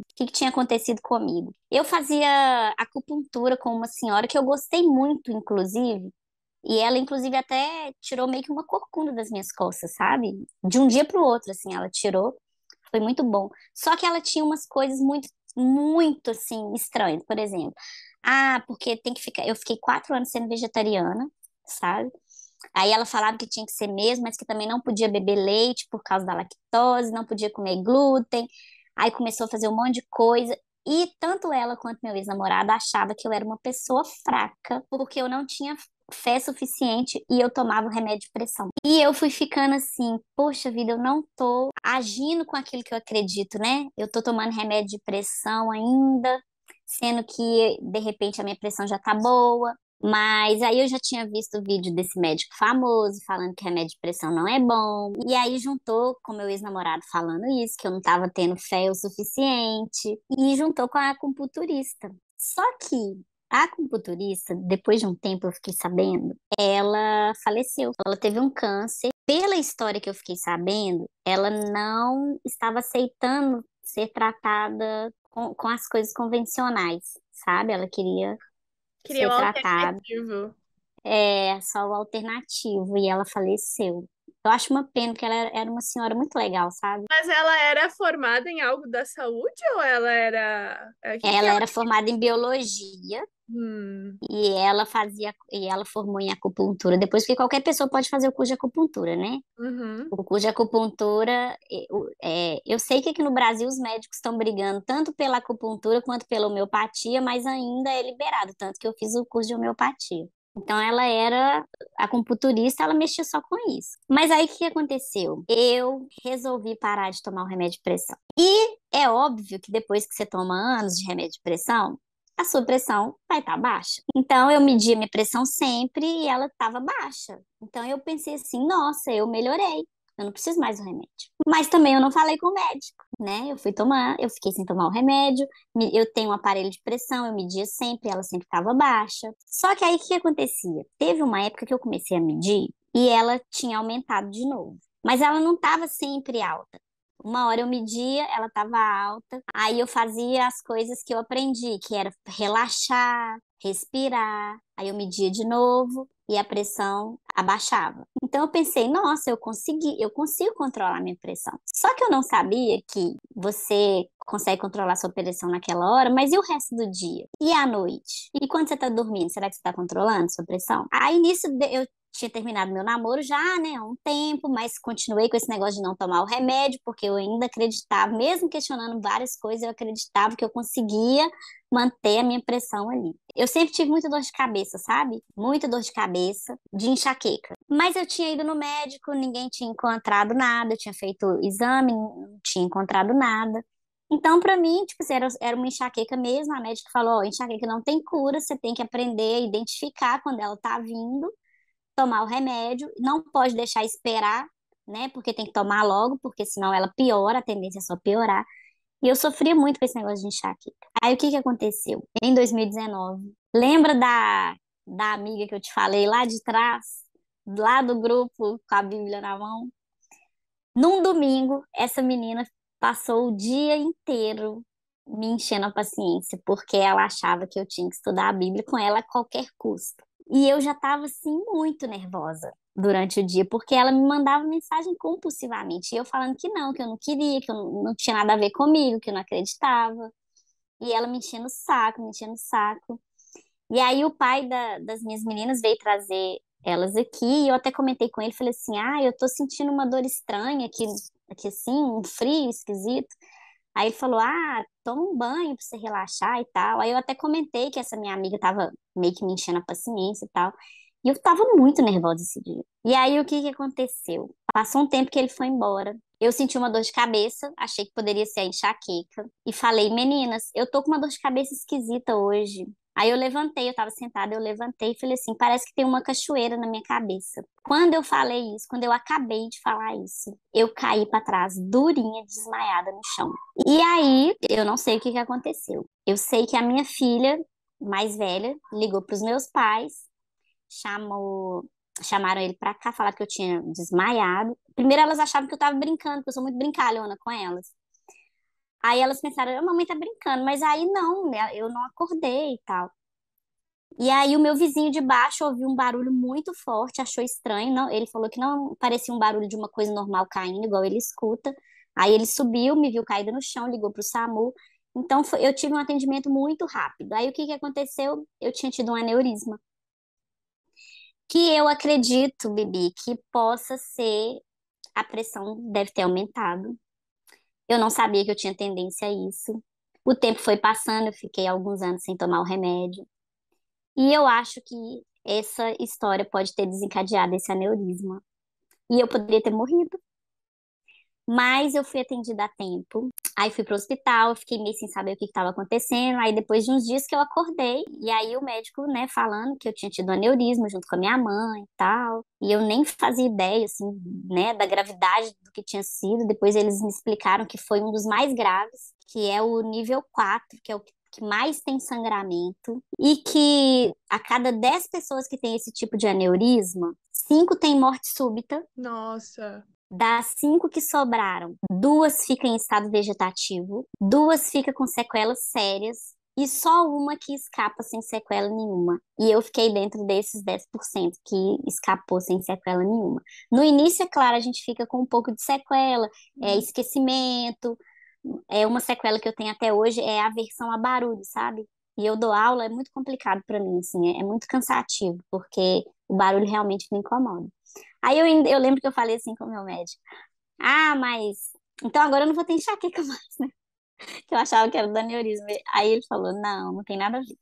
o que, que tinha acontecido comigo? Eu fazia acupuntura com uma senhora que eu gostei muito, inclusive, e ela, inclusive, até tirou meio que uma corcunda das minhas costas, sabe? De um dia para o outro, assim, ela tirou. Foi muito bom. Só que ela tinha umas coisas muito, muito assim, estranhas. Por exemplo, ah, porque tem que ficar. Eu fiquei quatro anos sendo vegetariana, sabe? Aí ela falava que tinha que ser mesmo, mas que também não podia beber leite por causa da lactose, não podia comer glúten. Aí começou a fazer um monte de coisa. E tanto ela quanto meu ex-namorado achava que eu era uma pessoa fraca, porque eu não tinha fé suficiente e eu tomava o remédio de pressão. E eu fui ficando assim, poxa vida, eu não tô agindo com aquilo que eu acredito, né? Eu tô tomando remédio de pressão ainda, sendo que de repente a minha pressão já tá boa. Mas aí eu já tinha visto o vídeo desse médico famoso falando que remédio de pressão não é bom. E aí juntou com meu ex-namorado falando isso, que eu não tava tendo fé o suficiente. E juntou com a acupunturista. Só que a acupunturista, depois de um tempo eu fiquei sabendo, ela faleceu. Ela teve um câncer. Pela história que eu fiquei sabendo, ela não estava aceitando ser tratada com, com as coisas convencionais, sabe? Ela queria, queria ser um tratada. É, só o alternativo. E ela faleceu. Eu acho uma pena que ela era uma senhora muito legal, sabe? Mas ela era formada em algo da saúde ou ela era. É, que ela que era formada em biologia. Hum. E ela fazia e ela formou em acupuntura depois que qualquer pessoa pode fazer o curso de acupuntura, né? Uhum. O curso de acupuntura, eu, é, eu sei que aqui no Brasil os médicos estão brigando tanto pela acupuntura quanto pela homeopatia, mas ainda é liberado, tanto que eu fiz o curso de homeopatia. Então ela era a computurista, ela mexia só com isso. Mas aí o que aconteceu? Eu resolvi parar de tomar o remédio de pressão. E é óbvio que depois que você toma anos de remédio de pressão, a sua pressão vai estar tá baixa. Então eu media minha pressão sempre e ela estava baixa. Então eu pensei assim, nossa, eu melhorei. Eu não preciso mais do remédio. Mas também eu não falei com o médico né? Eu fui tomar, eu fiquei sem tomar o remédio, eu tenho um aparelho de pressão, eu media sempre, ela sempre estava baixa. Só que aí o que acontecia? Teve uma época que eu comecei a medir e ela tinha aumentado de novo. Mas ela não estava sempre alta. Uma hora eu media, ela estava alta. Aí eu fazia as coisas que eu aprendi, que era relaxar, respirar, aí eu media de novo e a pressão abaixava. Então eu pensei, nossa, eu consegui, eu consigo controlar minha pressão. Só que eu não sabia que você consegue controlar sua pressão naquela hora, mas e o resto do dia? E à noite? E quando você tá dormindo, será que você tá controlando sua pressão? Aí nisso eu tinha terminado meu namoro já, né, há um tempo, mas continuei com esse negócio de não tomar o remédio, porque eu ainda acreditava, mesmo questionando várias coisas, eu acreditava que eu conseguia manter a minha pressão ali. Eu sempre tive muita dor de cabeça, sabe? Muita dor de cabeça, de enxaqueca. Mas eu tinha ido no médico, ninguém tinha encontrado nada, eu tinha feito exame, não tinha encontrado nada. Então, para mim, tipo, assim, era, era uma enxaqueca mesmo. A médica falou: oh, enxaqueca não tem cura, você tem que aprender a identificar quando ela tá vindo tomar o remédio, não pode deixar esperar, né? Porque tem que tomar logo, porque senão ela piora, a tendência é só piorar. E eu sofria muito com esse negócio de enxaqueca. Aí o que que aconteceu? Em 2019, lembra da, da amiga que eu te falei lá de trás, lá do grupo com a Bíblia na mão? Num domingo, essa menina passou o dia inteiro me enchendo a paciência, porque ela achava que eu tinha que estudar a Bíblia com ela a qualquer custo. E eu já estava assim muito nervosa durante o dia, porque ela me mandava mensagem compulsivamente, e eu falando que não, que eu não queria, que eu não, tinha nada a ver comigo, que eu não acreditava. E ela me enchendo o saco, me enchendo o saco. E aí o pai da, das minhas meninas veio trazer elas aqui, e eu até comentei com ele, falei assim, ah, eu tô sentindo uma dor estranha aqui, aqui assim, um frio esquisito. Aí ele falou: Ah, toma um banho pra você relaxar e tal. Aí eu até comentei que essa minha amiga tava meio que me enchendo a paciência e tal. E eu tava muito nervosa esse dia. E aí o que que aconteceu? Passou um tempo que ele foi embora. Eu senti uma dor de cabeça, achei que poderia ser a enxaqueca. E falei: Meninas, eu tô com uma dor de cabeça esquisita hoje. Aí eu levantei, eu estava sentada, eu levantei e falei assim: parece que tem uma cachoeira na minha cabeça. Quando eu falei isso, quando eu acabei de falar isso, eu caí para trás, durinha, desmaiada no chão. E aí eu não sei o que, que aconteceu. Eu sei que a minha filha mais velha ligou para os meus pais, chamou chamaram ele para cá, falaram que eu tinha desmaiado. Primeiro elas achavam que eu tava brincando, porque eu sou muito brincalhona com elas. Aí elas pensaram, a mamãe tá brincando, mas aí não, né? Eu não acordei e tal. E aí o meu vizinho de baixo ouviu um barulho muito forte, achou estranho, não, ele falou que não parecia um barulho de uma coisa normal caindo, igual ele escuta. Aí ele subiu, me viu caída no chão, ligou pro SAMU. Então foi, eu tive um atendimento muito rápido. Aí o que que aconteceu? Eu tinha tido um aneurisma. Que eu acredito, Bibi, que possa ser a pressão deve ter aumentado, eu não sabia que eu tinha tendência a isso. O tempo foi passando, eu fiquei alguns anos sem tomar o remédio. E eu acho que essa história pode ter desencadeado esse aneurisma. E eu poderia ter morrido. Mas eu fui atendida a tempo. Aí fui pro hospital, fiquei meio sem saber o que estava acontecendo. Aí depois de uns dias que eu acordei, e aí o médico, né, falando que eu tinha tido aneurisma junto com a minha mãe e tal. E eu nem fazia ideia, assim, né, da gravidade do que tinha sido. Depois eles me explicaram que foi um dos mais graves, que é o nível 4, que é o que que mais tem sangramento e que a cada 10 pessoas que tem esse tipo de aneurisma, 5 tem morte súbita. Nossa. Das cinco que sobraram, duas ficam em estado vegetativo, duas ficam com sequelas sérias e só uma que escapa sem sequela nenhuma. E eu fiquei dentro desses 10% que escapou sem sequela nenhuma. No início, é claro, a gente fica com um pouco de sequela, é, uhum. esquecimento. É uma sequela que eu tenho até hoje é aversão a barulho, sabe? E eu dou aula, é muito complicado para mim, assim, é, é muito cansativo, porque o barulho realmente me incomoda. Aí eu, eu lembro que eu falei assim com o meu médico: Ah, mas então agora eu não vou ter enxaqueca mais, né? Que eu achava que era do aneurisma. Aí ele falou: Não, não tem nada a ver.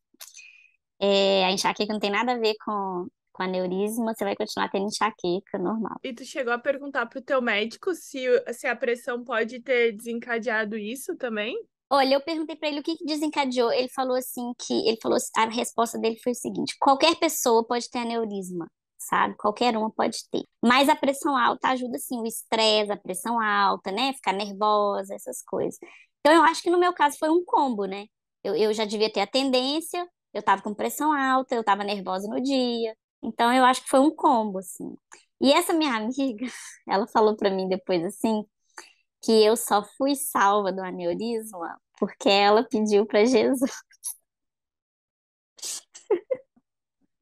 É, a enxaqueca não tem nada a ver com, com aneurisma, você vai continuar tendo enxaqueca normal. E tu chegou a perguntar pro teu médico se, se a pressão pode ter desencadeado isso também? Olha, eu perguntei para ele o que, que desencadeou. Ele falou assim que ele falou a resposta dele foi o seguinte: qualquer pessoa pode ter aneurisma sabe? Qualquer uma pode ter. Mas a pressão alta ajuda, assim, o estresse, a pressão alta, né? Ficar nervosa, essas coisas. Então, eu acho que no meu caso foi um combo, né? Eu, eu já devia ter a tendência, eu tava com pressão alta, eu tava nervosa no dia. Então, eu acho que foi um combo, assim. E essa minha amiga, ela falou para mim depois, assim, que eu só fui salva do aneurisma porque ela pediu para Jesus.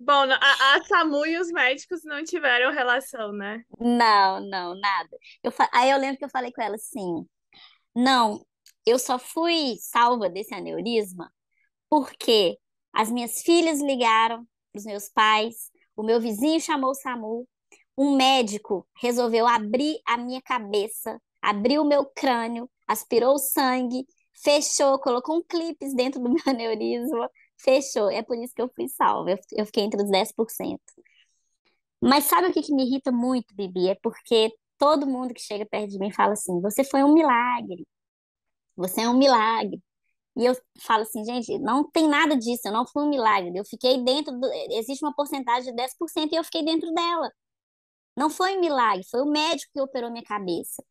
Bom, a, a SAMU e os médicos não tiveram relação, né? Não, não, nada. Eu, aí eu lembro que eu falei com ela assim: não, eu só fui salva desse aneurisma porque as minhas filhas ligaram para os meus pais, o meu vizinho chamou o SAMU, um médico resolveu abrir a minha cabeça, abriu o meu crânio, aspirou o sangue, fechou, colocou um clipes dentro do meu aneurisma fechou. É por isso que eu fui salva. Eu, eu fiquei entre os 10%. Mas sabe o que, que me irrita muito, Bibi? É porque todo mundo que chega perto de mim fala assim: você foi um milagre. Você é um milagre. E eu falo assim, gente, não tem nada disso, eu não fui um milagre. Eu fiquei dentro, do, existe uma porcentagem de 10% e eu fiquei dentro dela. Não foi um milagre, foi o médico que operou minha cabeça.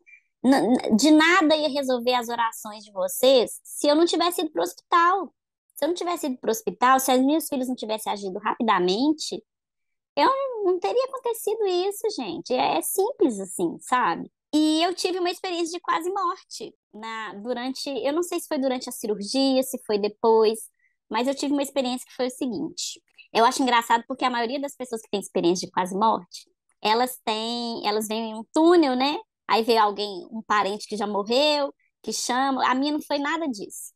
De nada ia resolver as orações de vocês se eu não tivesse ido para o hospital. Se eu não tivesse ido para o hospital, se as minhas filhas não tivessem agido rapidamente, eu não teria acontecido isso, gente. É, é simples assim, sabe? E eu tive uma experiência de quase morte na durante, eu não sei se foi durante a cirurgia, se foi depois, mas eu tive uma experiência que foi o seguinte. Eu acho engraçado porque a maioria das pessoas que tem experiência de quase morte, elas têm, elas vêm em um túnel, né? Aí vê alguém, um parente que já morreu, que chama. A minha não foi nada disso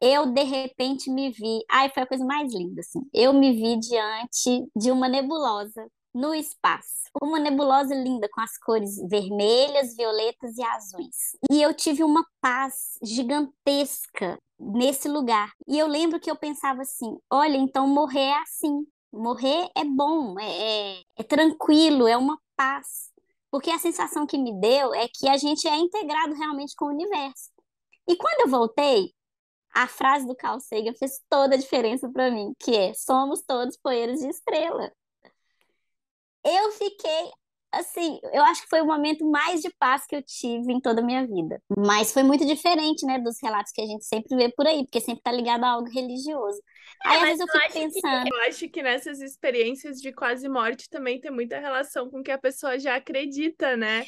eu de repente me vi. Ai, foi a coisa mais linda, assim. Eu me vi diante de uma nebulosa no espaço. Uma nebulosa linda com as cores vermelhas, violetas e azuis. E eu tive uma paz gigantesca nesse lugar. E eu lembro que eu pensava assim: olha, então morrer é assim. Morrer é bom, é, é, é tranquilo, é uma paz. Porque a sensação que me deu é que a gente é integrado realmente com o universo. E quando eu voltei, a frase do Carl Sagan fez toda a diferença para mim, que é somos todos poeiros de estrela. Eu fiquei assim, eu acho que foi o momento mais de paz que eu tive em toda a minha vida. Mas foi muito diferente, né, dos relatos que a gente sempre vê por aí, porque sempre tá ligado a algo religioso. É, aí é, às vezes eu fico pensando. Que, eu acho que nessas experiências de quase morte também tem muita relação com o que a pessoa já acredita, né?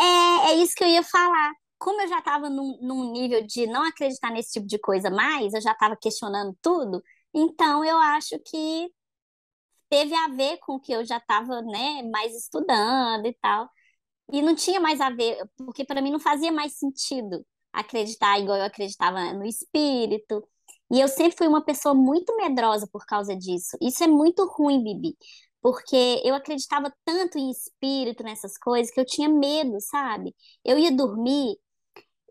É, é isso que eu ia falar como eu já estava num, num, nível de não acreditar nesse tipo de coisa mais, eu já estava questionando tudo, então eu acho que teve a ver com o que eu já estava né, mais estudando e tal. E não tinha mais a ver, porque para mim não fazia mais sentido acreditar igual eu acreditava no espírito. E eu sempre fui uma pessoa muito medrosa por causa disso. Isso é muito ruim, Bibi, porque eu acreditava tanto em espírito, nessas coisas, que eu tinha medo, sabe? Eu ia dormir,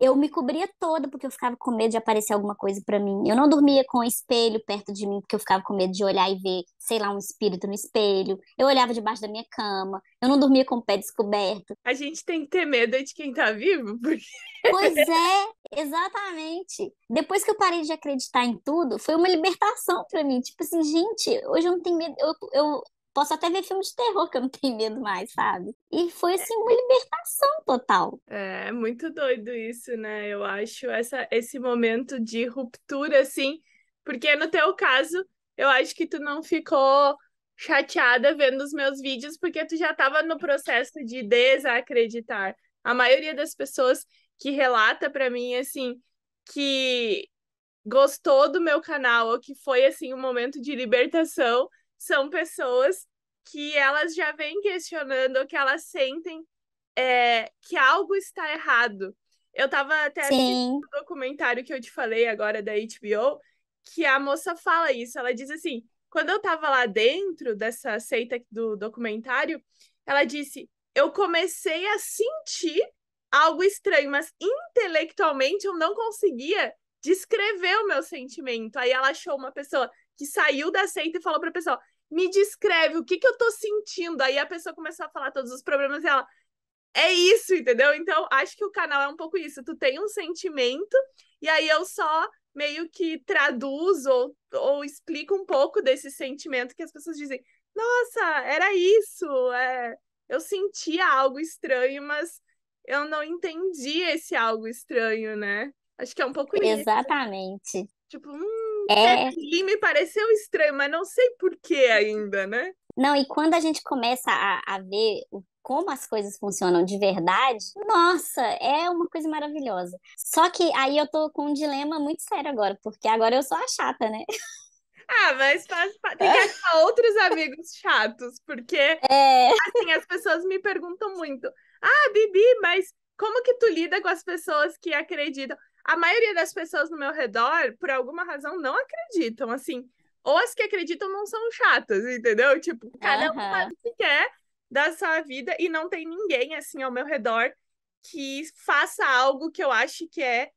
eu me cobria toda porque eu ficava com medo de aparecer alguma coisa para mim. Eu não dormia com o espelho perto de mim porque eu ficava com medo de olhar e ver, sei lá, um espírito no espelho. Eu olhava debaixo da minha cama. Eu não dormia com o pé descoberto. A gente tem que ter medo de quem tá vivo, porque Pois é, exatamente. Depois que eu parei de acreditar em tudo, foi uma libertação para mim. Tipo assim, gente, hoje eu não tenho medo. Eu, eu Posso até ver filme de terror que eu não tenho medo mais, sabe? E foi é. assim uma libertação total. É, muito doido isso, né? Eu acho essa, esse momento de ruptura assim, porque no teu caso, eu acho que tu não ficou chateada vendo os meus vídeos porque tu já estava no processo de desacreditar. A maioria das pessoas que relata para mim assim que gostou do meu canal ou que foi assim um momento de libertação são pessoas que elas já vêm questionando, que elas sentem é, que algo está errado. Eu tava até assistindo um documentário que eu te falei agora da HBO, que a moça fala isso. Ela diz assim: quando eu tava lá dentro dessa seita do documentário, ela disse: eu comecei a sentir algo estranho, mas intelectualmente eu não conseguia descrever o meu sentimento. Aí ela achou uma pessoa que saiu da seita e falou para pessoa: me descreve o que, que eu tô sentindo. Aí a pessoa começou a falar todos os problemas e ela, é isso, entendeu? Então, acho que o canal é um pouco isso. Tu tem um sentimento e aí eu só meio que traduzo ou, ou explico um pouco desse sentimento que as pessoas dizem, nossa, era isso, é... eu sentia algo estranho, mas eu não entendi esse algo estranho, né? Acho que é um pouco Exatamente. isso. Exatamente. Tipo, hum, é... Mim é, me pareceu estranho, mas não sei por que ainda, né? Não, e quando a gente começa a, a ver como as coisas funcionam de verdade, nossa, é uma coisa maravilhosa. Só que aí eu tô com um dilema muito sério agora, porque agora eu sou a chata, né? Ah, mas faz, tem que achar outros amigos chatos, porque é... assim, as pessoas me perguntam muito: Ah, Bibi, mas como que tu lida com as pessoas que acreditam? a maioria das pessoas no meu redor, por alguma razão, não acreditam, assim. Ou as que acreditam não são chatas, entendeu? Tipo, cada um faz sabe o que quer da sua vida e não tem ninguém, assim, ao meu redor que faça algo que eu acho que é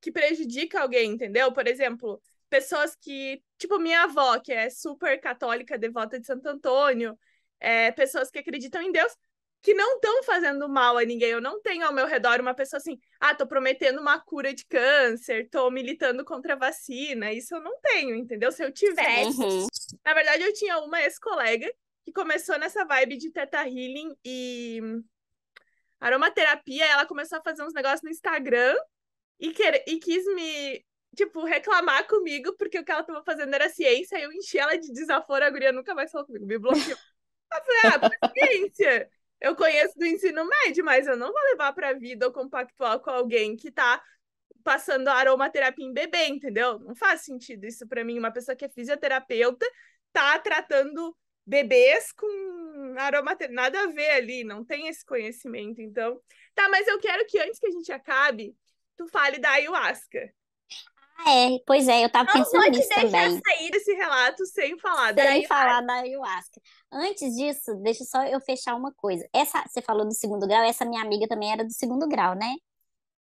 que prejudica alguém, entendeu? Por exemplo, pessoas que, tipo minha avó, que é super católica, devota de Santo Antônio, é, pessoas que acreditam em Deus, que não estão fazendo mal a ninguém. Eu não tenho ao meu redor uma pessoa assim, ah, tô prometendo uma cura de câncer, tô militando contra a vacina. Isso eu não tenho, entendeu? Se eu tivesse. Uhum. Na verdade, eu tinha uma ex-colega que começou nessa vibe de teta healing e aromaterapia. Ela começou a fazer uns negócios no Instagram e, quer... e quis me. Tipo, reclamar comigo, porque o que ela tava fazendo era ciência, e eu enchi ela de desaforo, a guria nunca mais falou comigo, me bloqueou. Eu falei, ah, paciência! eu conheço do ensino médio, mas eu não vou levar para a vida ou compactuar com alguém que está passando aromaterapia em bebê, entendeu? Não faz sentido isso para mim. Uma pessoa que é fisioterapeuta tá tratando bebês com aromaterapia, nada a ver ali, não tem esse conhecimento. Então, tá, mas eu quero que antes que a gente acabe, tu fale da ayahuasca. Ah, é, pois é, eu tava não pensando nisso também. Não pode deixar sair desse relato sem falar sem da Sem falar da ayahuasca. Antes disso, deixa só eu fechar uma coisa. Essa, você falou do segundo grau, essa minha amiga também era do segundo grau, né?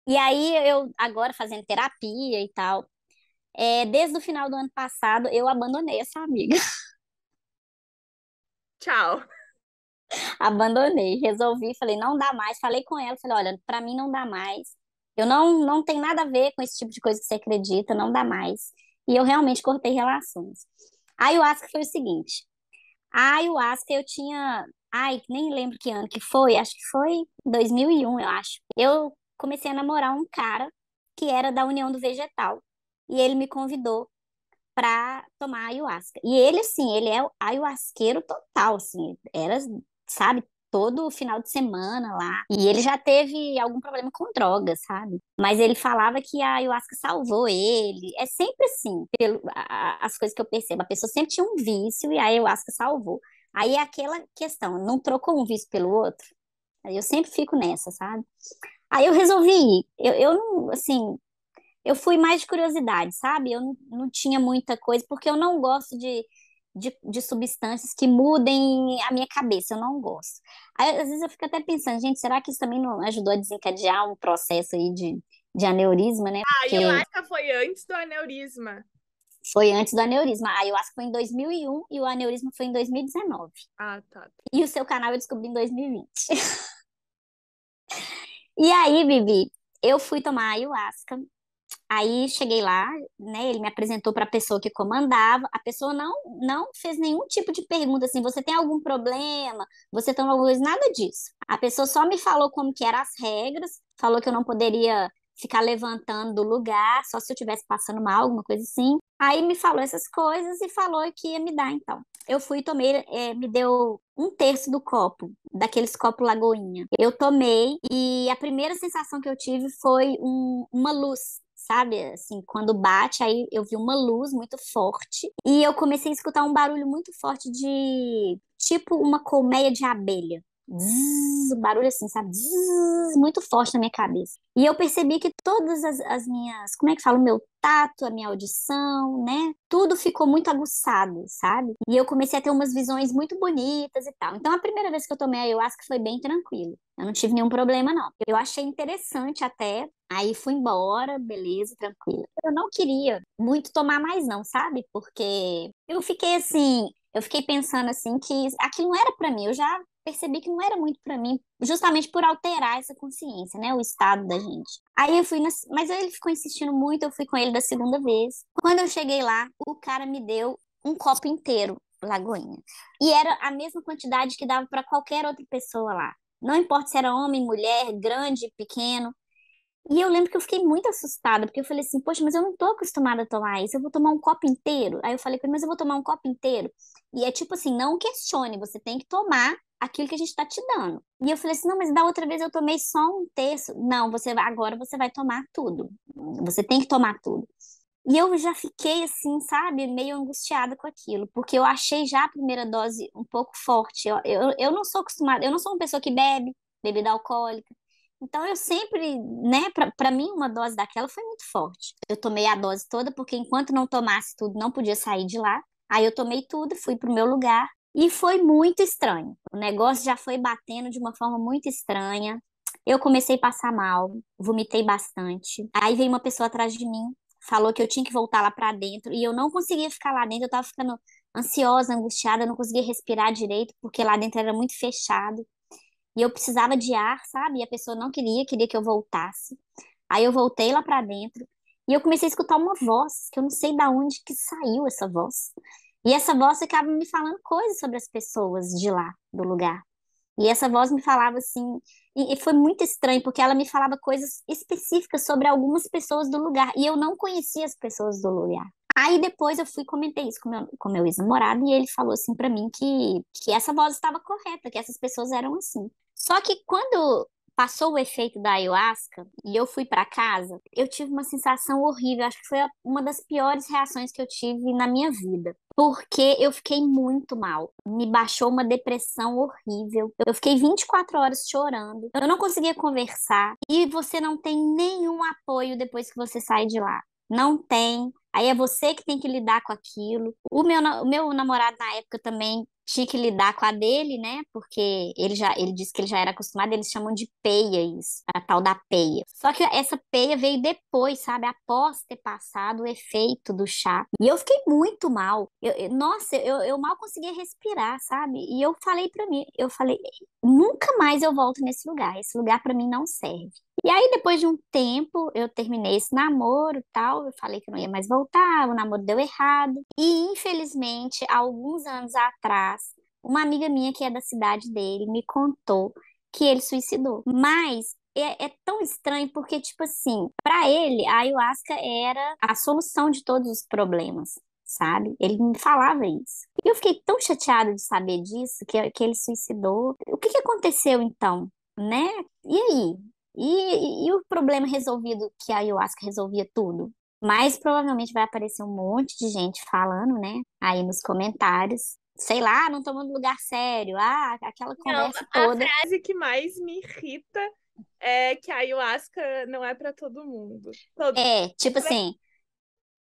E aí eu agora fazendo terapia e tal, é, desde o final do ano passado eu abandonei essa amiga. Tchau. Abandonei, resolvi, falei não dá mais, falei com ela, falei olha, para mim não dá mais. Eu não, não tem nada a ver com esse tipo de coisa que você acredita, não dá mais. E eu realmente cortei relações. A ayahuasca foi o seguinte: a ayahuasca eu tinha. Ai, nem lembro que ano que foi, acho que foi 2001, eu acho. Eu comecei a namorar um cara que era da União do Vegetal. E ele me convidou para tomar ayahuasca. E ele, assim, ele é o ayahuasqueiro total, assim, era, sabe, todo final de semana lá. E ele já teve algum problema com drogas, sabe? Mas ele falava que a ayahuasca salvou ele. É sempre assim, pelo, a, as coisas que eu percebo. A pessoa sempre tinha um vício e a ayahuasca salvou. Aí é aquela questão, não trocou um vício pelo outro? Eu sempre fico nessa, sabe? Aí eu resolvi ir. Eu, eu não, assim, eu fui mais de curiosidade, sabe? Eu não tinha muita coisa, porque eu não gosto de de, de substâncias que mudem a minha cabeça, eu não gosto. Aí, às vezes eu fico até pensando, gente, será que isso também não ajudou a desencadear um processo aí de, de aneurisma, né? Ah, Porque... Ah, a ayahuasca foi antes do aneurisma. Foi antes do aneurisma. A ayahuasca foi em 2001 e o aneurisma foi em 2019. Ah, tá, tá. E o seu canal eu descobri em 2020. e aí, Bibi, eu fui tomar ayahuasca Aí cheguei lá, né? Ele me apresentou para a pessoa que comandava. A pessoa não não fez nenhum tipo de pergunta assim, você tem algum problema? Você tem alguma coisa? Nada disso. A pessoa só me falou como que eram as regras, falou que eu não poderia ficar levantando do lugar, só se eu estivesse passando mal, alguma coisa assim. Aí me falou essas coisas e falou que ia me dar, então. Eu fui e tomei, é, me deu um terço do copo, daqueles copos lagoinha. Eu tomei e a primeira sensação que eu tive foi um, uma luz sabe? Assim, quando bate, aí eu vi uma luz muito forte e eu comecei a escutar um barulho muito forte de tipo uma colmeia de abelha. Zzz, barulho assim, sabe? Zzz, muito forte na minha cabeça. E eu percebi que todas as, as minhas, como é que fala, o meu tato, a minha audição, né? Tudo ficou muito aguçado, sabe? E eu comecei a ter umas visões muito bonitas e tal. Então a primeira vez que eu tomei ayahuasca foi bem tranquilo. Eu não tive nenhum problema, não. Eu achei interessante até. Aí fui embora, beleza, tranquilo. Eu não queria muito tomar mais, não, sabe? Porque eu fiquei assim, eu fiquei pensando assim que aquilo não era para mim. Eu já percebi que não era muito para mim, justamente por alterar essa consciência, né, o estado da gente. Aí eu fui, na... mas ele ficou insistindo muito, eu fui com ele da segunda vez. Quando eu cheguei lá, o cara me deu um copo inteiro, lagoinha. E era a mesma quantidade que dava para qualquer outra pessoa lá não importa se era homem, mulher, grande, pequeno. E eu lembro que eu fiquei muito assustada, porque eu falei assim, poxa, mas eu não tô acostumada a tomar isso, eu vou tomar um copo inteiro. Aí eu falei com ele, mas eu vou tomar um copo inteiro. E é tipo assim, não questione, você tem que tomar aquilo que a gente tá te dando. E eu falei assim, não, mas da outra vez eu tomei só um terço. Não, você agora você vai tomar tudo. Você tem que tomar tudo. E eu já fiquei assim, sabe, meio angustiada com aquilo, porque eu achei já a primeira dose um pouco forte. Eu, eu, eu não sou acostumada, eu não sou uma pessoa que bebe, bebida alcoólica. Então eu sempre, né, para mim uma dose daquela foi muito forte. Eu tomei a dose toda porque enquanto não tomasse tudo, não podia sair de lá. Aí eu tomei tudo, fui pro meu lugar e foi muito estranho. O negócio já foi batendo de uma forma muito estranha. Eu comecei a passar mal, vomitei bastante. Aí veio uma pessoa atrás de mim falou que eu tinha que voltar lá para dentro e eu não conseguia ficar lá dentro, eu tava ficando ansiosa, angustiada, eu não conseguia respirar direito porque lá dentro era muito fechado. E eu precisava de ar, sabe? E a pessoa não queria, queria que eu voltasse. Aí eu voltei lá para dentro e eu comecei a escutar uma voz, que eu não sei da onde que saiu essa voz. E essa voz acaba me falando coisas sobre as pessoas de lá, do lugar. E essa voz me falava assim, e, foi muito estranho, porque ela me falava coisas específicas sobre algumas pessoas do lugar, e eu não conhecia as pessoas do lugar. Aí depois eu fui comentei isso com meu, com meu ex-namorado, e ele falou assim para mim que, que essa voz estava correta, que essas pessoas eram assim. Só que quando passou o efeito da ayahuasca e eu fui para casa, eu tive uma sensação horrível. Acho que foi uma das piores reações que eu tive na minha vida. Porque eu fiquei muito mal. Me baixou uma depressão horrível. Eu fiquei 24 horas chorando. Eu não conseguia conversar. E você não tem nenhum apoio depois que você sai de lá. Não tem. Aí é você que tem que lidar com aquilo. O meu, o meu namorado na época também tinha que lidar com a dele, né? Porque ele já ele disse que ele já era acostumado, eles chamam de peia isso, a tal da peia. Só que essa peia veio depois, sabe? Após ter passado o efeito do chá. E eu fiquei muito mal. Eu, eu, nossa, eu, eu mal conseguia respirar, sabe? E eu falei para mim, eu falei, nunca mais eu volto nesse lugar. Esse lugar para mim não serve. E aí, depois de um tempo, eu terminei esse namoro tal. Eu falei que não ia mais voltar, o namoro deu errado. E, infelizmente, alguns anos atrás, uma amiga minha que é da cidade dele me contou que ele suicidou. Mas é, é, tão estranho porque, tipo assim, para ele, a ayahuasca era a solução de todos os problemas, sabe? Ele me falava isso. E eu fiquei tão chateada de saber disso, que, que ele suicidou. O que, que aconteceu então, né? E aí? E, e o problema resolvido que a ayahuasca resolvia tudo? Mas provavelmente vai aparecer um monte de gente falando, né? Aí nos comentários. Sei lá, não tomando lugar sério. Ah, aquela conversa não, toda. A frase que mais me irrita é que a ayahuasca não é para todo mundo. Todo é, tipo assim,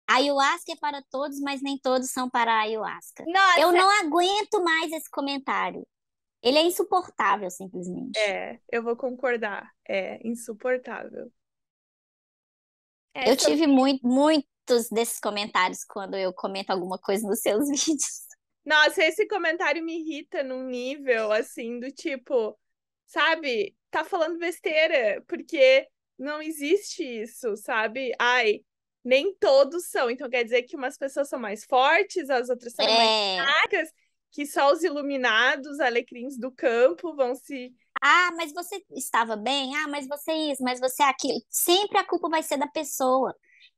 a ayahuasca é para todos, mas nem todos são para a ayahuasca. Nossa. Eu não aguento mais esse comentário. Ele é insuportável, simplesmente. É, eu vou concordar. É insuportável. eu tive muito, muitos desses comentários quando eu comento alguma coisa nos seus vídeos. Nossa, esse comentário me irrita num nível assim do tipo, sabe, tá falando besteira, porque não existe isso, sabe? Ai, nem todos são. Então quer dizer que umas pessoas são mais fortes, as outras são é. mais fracas que só os iluminados, alecrins do campo vão se ah, mas você estava bem, ah, mas você isso, mas você aquilo. Sempre a culpa vai ser da pessoa.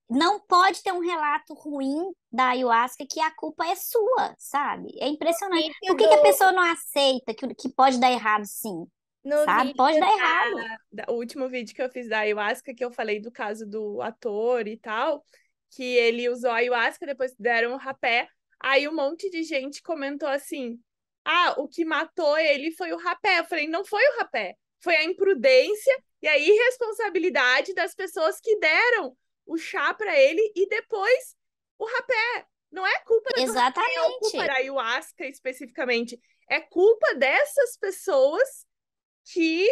Não pode ter um relato ruim da ayahuasca que a culpa é sua, sabe? É impressionante. Vídeo Por que, do... que, a pessoa não aceita que, que pode dar errado sim? No sabe? Pode dar errado. Da, da, o último vídeo que eu fiz da ayahuasca, que eu falei do caso do ator e tal, que ele usou a ayahuasca, depois deram um rapé. Aí um monte de gente comentou assim: ah, o que matou ele foi o rapé. Eu falei: não foi o rapé, foi a imprudência e a irresponsabilidade das pessoas que deram o chá para ele e depois o rapé. Não é culpa Exatamente. do rapé, é culpa da ayahuasca especificamente. É culpa dessas pessoas que,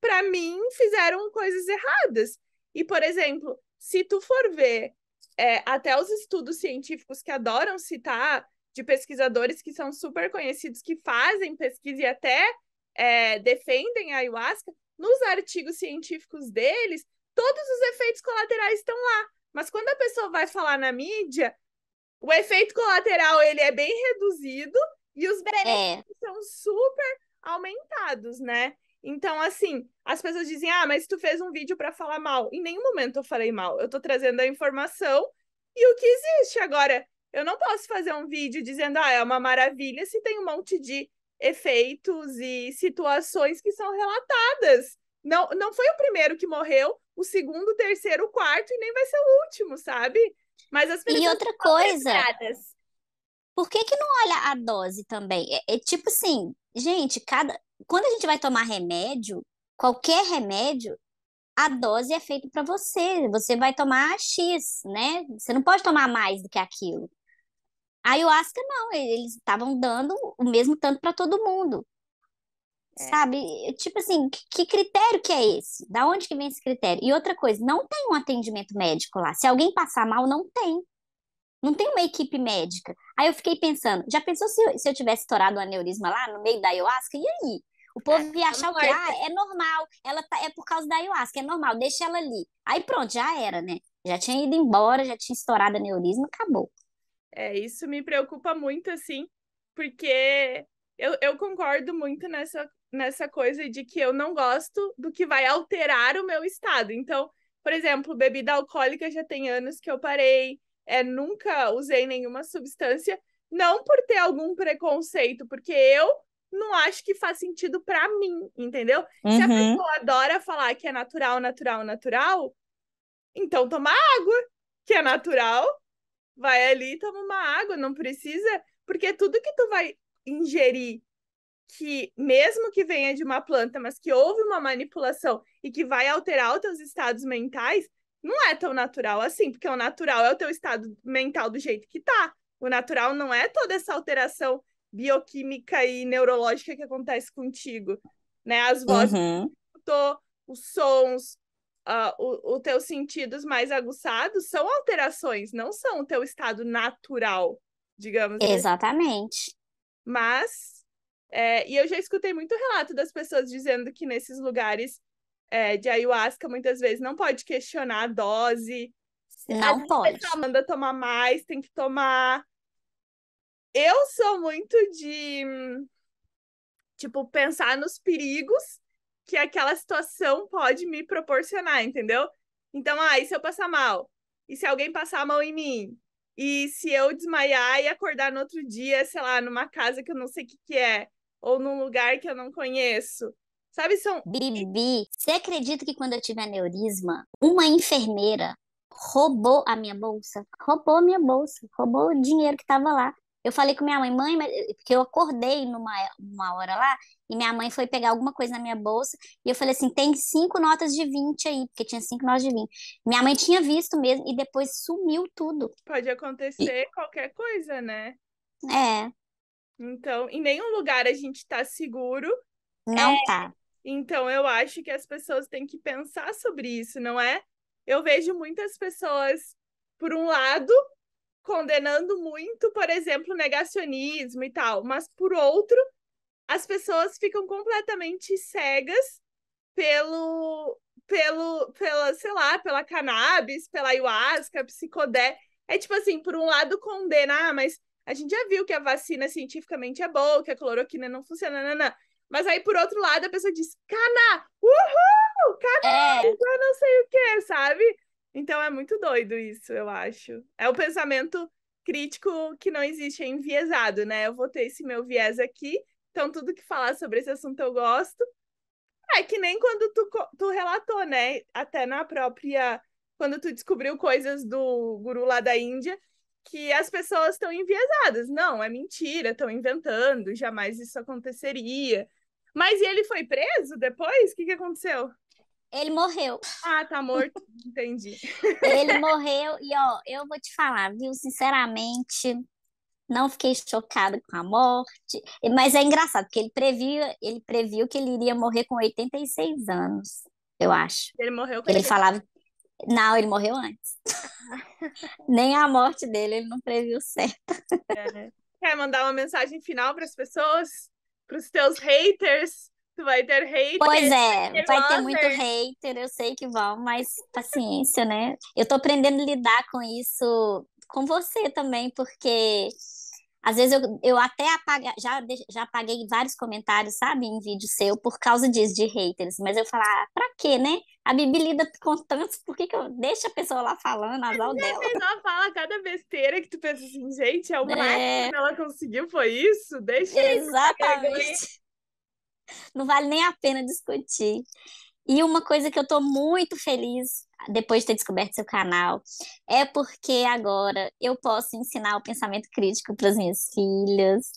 para mim, fizeram coisas erradas. E, por exemplo, se tu for ver é, até os estudos científicos que adoram citar, de pesquisadores que são super conhecidos, que fazem pesquisa e até é, defendem a ayahuasca, nos artigos científicos deles, todos os efeitos colaterais estão lá. Mas quando a pessoa vai falar na mídia, o efeito colateral ele é bem reduzido e os é. benefícios é. são super aumentados, né? Então, assim, as pessoas dizem: ah, mas tu fez um vídeo para falar mal. Em nenhum momento eu falei mal. Eu tô trazendo a informação e o que existe. Agora, eu não posso fazer um vídeo dizendo: ah, é uma maravilha se tem um monte de efeitos e situações que são relatadas. Não, não foi o primeiro que morreu, o segundo, o terceiro, o quarto e nem vai ser o último, sabe? Mas as pessoas. E outra coisa. Por que, que não olha a dose também? É, é tipo assim, gente, cada quando a gente vai tomar remédio, qualquer remédio, a dose é feita para você. Você vai tomar X, né? Você não pode tomar mais do que aquilo. A ayahuasca não, eles estavam dando o mesmo tanto para todo mundo. É. Sabe? Tipo assim, que, que critério que é esse? Da onde que vem esse critério? E outra coisa, não tem um atendimento médico lá. Se alguém passar mal, não tem. Não tem uma equipe médica. Aí eu fiquei pensando, já pensou se eu, se eu tivesse estourado um aneurisma lá no meio da ayahuasca? E aí? O é, povo ia achar que ah, é normal, ela tá, é por causa da ayahuasca, é normal, deixa ela ali. Aí pronto, já era, né? Já tinha ido embora, já tinha estourado aneurisma, acabou. É, isso me preocupa muito, assim, porque eu, eu concordo muito nessa, nessa coisa de que eu não gosto do que vai alterar o meu estado. Então, por exemplo, bebida alcoólica já tem anos que eu parei, é, nunca usei nenhuma substância, não por ter algum preconceito, porque eu não acho que faz sentido para mim, entendeu? Uhum. Se a uhum. pessoa adora falar que é natural, natural, natural, então toma água, que é natural, vai ali e toma uma água, não precisa, porque tudo que tu vai ingerir que mesmo que venha de uma planta, mas que houve uma manipulação e que vai alterar os teus estados mentais, não é tão natural assim, porque o natural é o teu estado mental do jeito que tá. O natural não é toda essa alteração bioquímica e neurológica que acontece contigo, né? As vozes uhum. tô, os sons, uh, o, o teus sentidos mais aguçados são alterações, não são o teu estado natural, digamos. Assim. Exatamente. Assim. Mas, é, e eu já escutei muito relato das pessoas dizendo que nesses lugares é, de ayahuasca muitas vezes não pode questionar a dose. É, não a pode. manda tomar mais, tem que tomar. Eu sou muito de, tipo, pensar nos perigos que aquela situação pode me proporcionar, entendeu? Então, ah, e se eu passar mal? E se alguém passar a mão em mim? E se eu desmaiar e acordar no outro dia, sei lá, numa casa que eu não sei o que, que é, ou num lugar que eu não conheço? Sabe, são. Bibi, você acredita que quando eu tive aneurisma, uma enfermeira roubou a minha bolsa? Roubou a minha bolsa, roubou o dinheiro que estava lá. Eu falei com minha mãe, mãe, eh, porque eu acordei numa uma hora lá e minha mãe foi pegar alguma coisa na minha bolsa e eu falei assim: tem cinco notas de 20 aí, porque tinha cinco notas de 20. Minha mãe tinha visto mesmo e depois sumiu tudo. Pode acontecer e... qualquer coisa, né? É. Então, em nenhum lugar a gente tá seguro. Não é... tá. Então, eu acho que as pessoas têm que pensar sobre isso, não é? Eu vejo muitas pessoas, por um lado, condenando muito, por exemplo, negacionismo e tal, mas por outro, as pessoas ficam completamente cegas pelo pelo pela, sei lá, pela cannabis, pela ayahuasca, psicodé. É tipo assim, por um lado condena, ah, mas a gente já viu que a vacina cientificamente é boa, que a cloroquina não funciona, não, não. Mas aí, por outro lado, a pessoa diz, Cana! Uhul! Cana! É. Não sei o quê, sabe? Então é muito doido isso, eu acho. É o pensamento crítico que não existe, é enviesado, né? Eu vou ter esse meu viés aqui, então tudo que falar sobre esse assunto eu gosto. É que nem quando tu, tu relatou, né? Até na própria. Quando tu descobriu coisas do guru lá da Índia, que as pessoas estão enviesadas. Não, é mentira, estão inventando, jamais isso aconteceria. Mas ele foi preso depois? O que, que aconteceu? Ele morreu. Ah, tá morto, entendi. ele morreu, e ó, eu vou te falar, viu? Sinceramente, não fiquei chocada com a morte, mas é engraçado, porque ele previu, ele previu que ele iria morrer com 86 anos, eu acho. Ele morreu com Ele falava. Não, ele morreu antes. Nem a morte dele, ele não previu certo. É. Né? Quer mandar uma mensagem final para as pessoas? pros teus haters. Tu vai ter haters, Pois é, vai ter muito hater, eu sei que vão, mas paciência, né? Eu tô aprendendo a lidar com isso com você também, porque às vezes eu, eu até apaga, já, já apaguei vários comentários, sabe, em vídeo seu, por causa disso, de haters. Mas eu falava, ah, pra quê, né? A Bibi lida com tantos, por que, que eu deixo a pessoa lá falando, as aulas dela? pessoa fala cada besteira que tu pensa assim, gente, é o é. máximo é... que ela conseguiu, foi isso? Deixa Exatamente. Não vale nem a pena discutir. E uma coisa que eu estou muito feliz depois de ter descoberto seu canal é porque agora eu posso ensinar o pensamento crítico para as minhas filhas.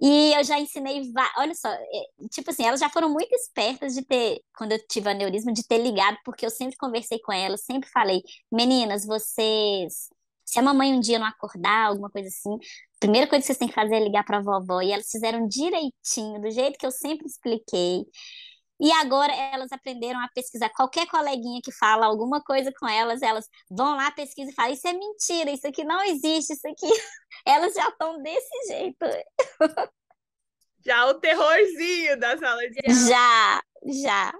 E eu já ensinei, olha só, é, tipo assim, elas já foram muito espertas de ter, quando eu tive aneurisma, de ter ligado, porque eu sempre conversei com elas, sempre falei, meninas, vocês, se a mamãe um dia não acordar, alguma coisa assim, a primeira coisa que vocês têm que fazer é ligar para a vovó. E elas fizeram direitinho, do jeito que eu sempre expliquei. E agora elas aprenderam a pesquisar. Qualquer coleguinha que fala alguma coisa com elas, elas vão lá, pesquisa e falam: Isso é mentira, isso aqui não existe, isso aqui. Elas já estão desse jeito. Já o terrorzinho da sala de aula. Já, já.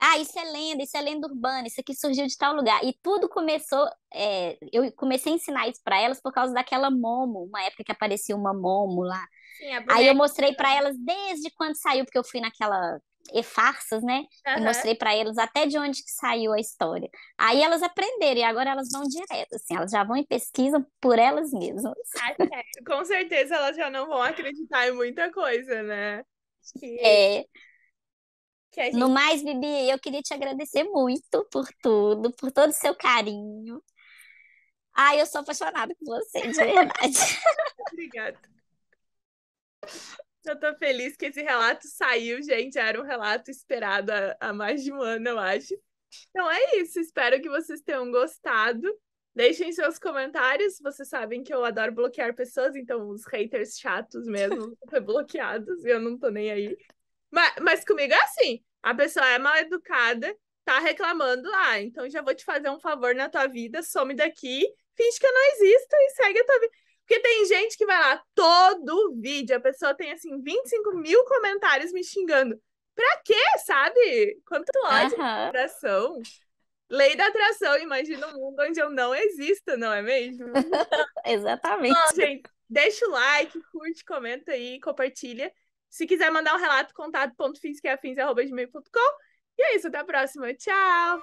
Ah, isso é lenda, isso é lenda urbana, isso aqui surgiu de tal lugar. E tudo começou, é, eu comecei a ensinar isso para elas por causa daquela momo, uma época que aparecia uma momo lá. Sim, Aí eu mostrei para elas desde quando saiu, porque eu fui naquela e farsas, né? Uhum. Eu mostrei para elas até de onde que saiu a história. Aí elas aprenderam e agora elas vão direto, assim, elas já vão e pesquisam por elas mesmas. Ah, é. Com certeza elas já não vão acreditar em muita coisa, né? Que... É. Que gente... No mais, Bibi, eu queria te agradecer muito por tudo, por todo o seu carinho. Ai, eu sou apaixonada por você, de verdade. Obrigada. Eu tô feliz que esse relato saiu, gente. Era um relato esperado há, há mais de um ano, eu acho. Então é isso. Espero que vocês tenham gostado. Deixem seus comentários. Vocês sabem que eu adoro bloquear pessoas, então os haters chatos mesmo foram bloqueados. Eu não tô nem aí. Mas, mas comigo é assim: a pessoa é mal educada, tá reclamando. Ah, então já vou te fazer um favor na tua vida, some daqui, finge que eu não existo e segue a tua vida. Porque tem gente que vai lá todo vídeo, a pessoa tem assim 25 mil comentários me xingando. Pra quê, sabe? Quanto ódio uhum. -huh. atração. Lei da atração, imagina um mundo onde eu não exista, não é mesmo? Exatamente. Bom, gente, deixa o like, curte, comenta aí, compartilha. Se quiser mandar um relato, contato é E é isso, até a próxima. Tchau!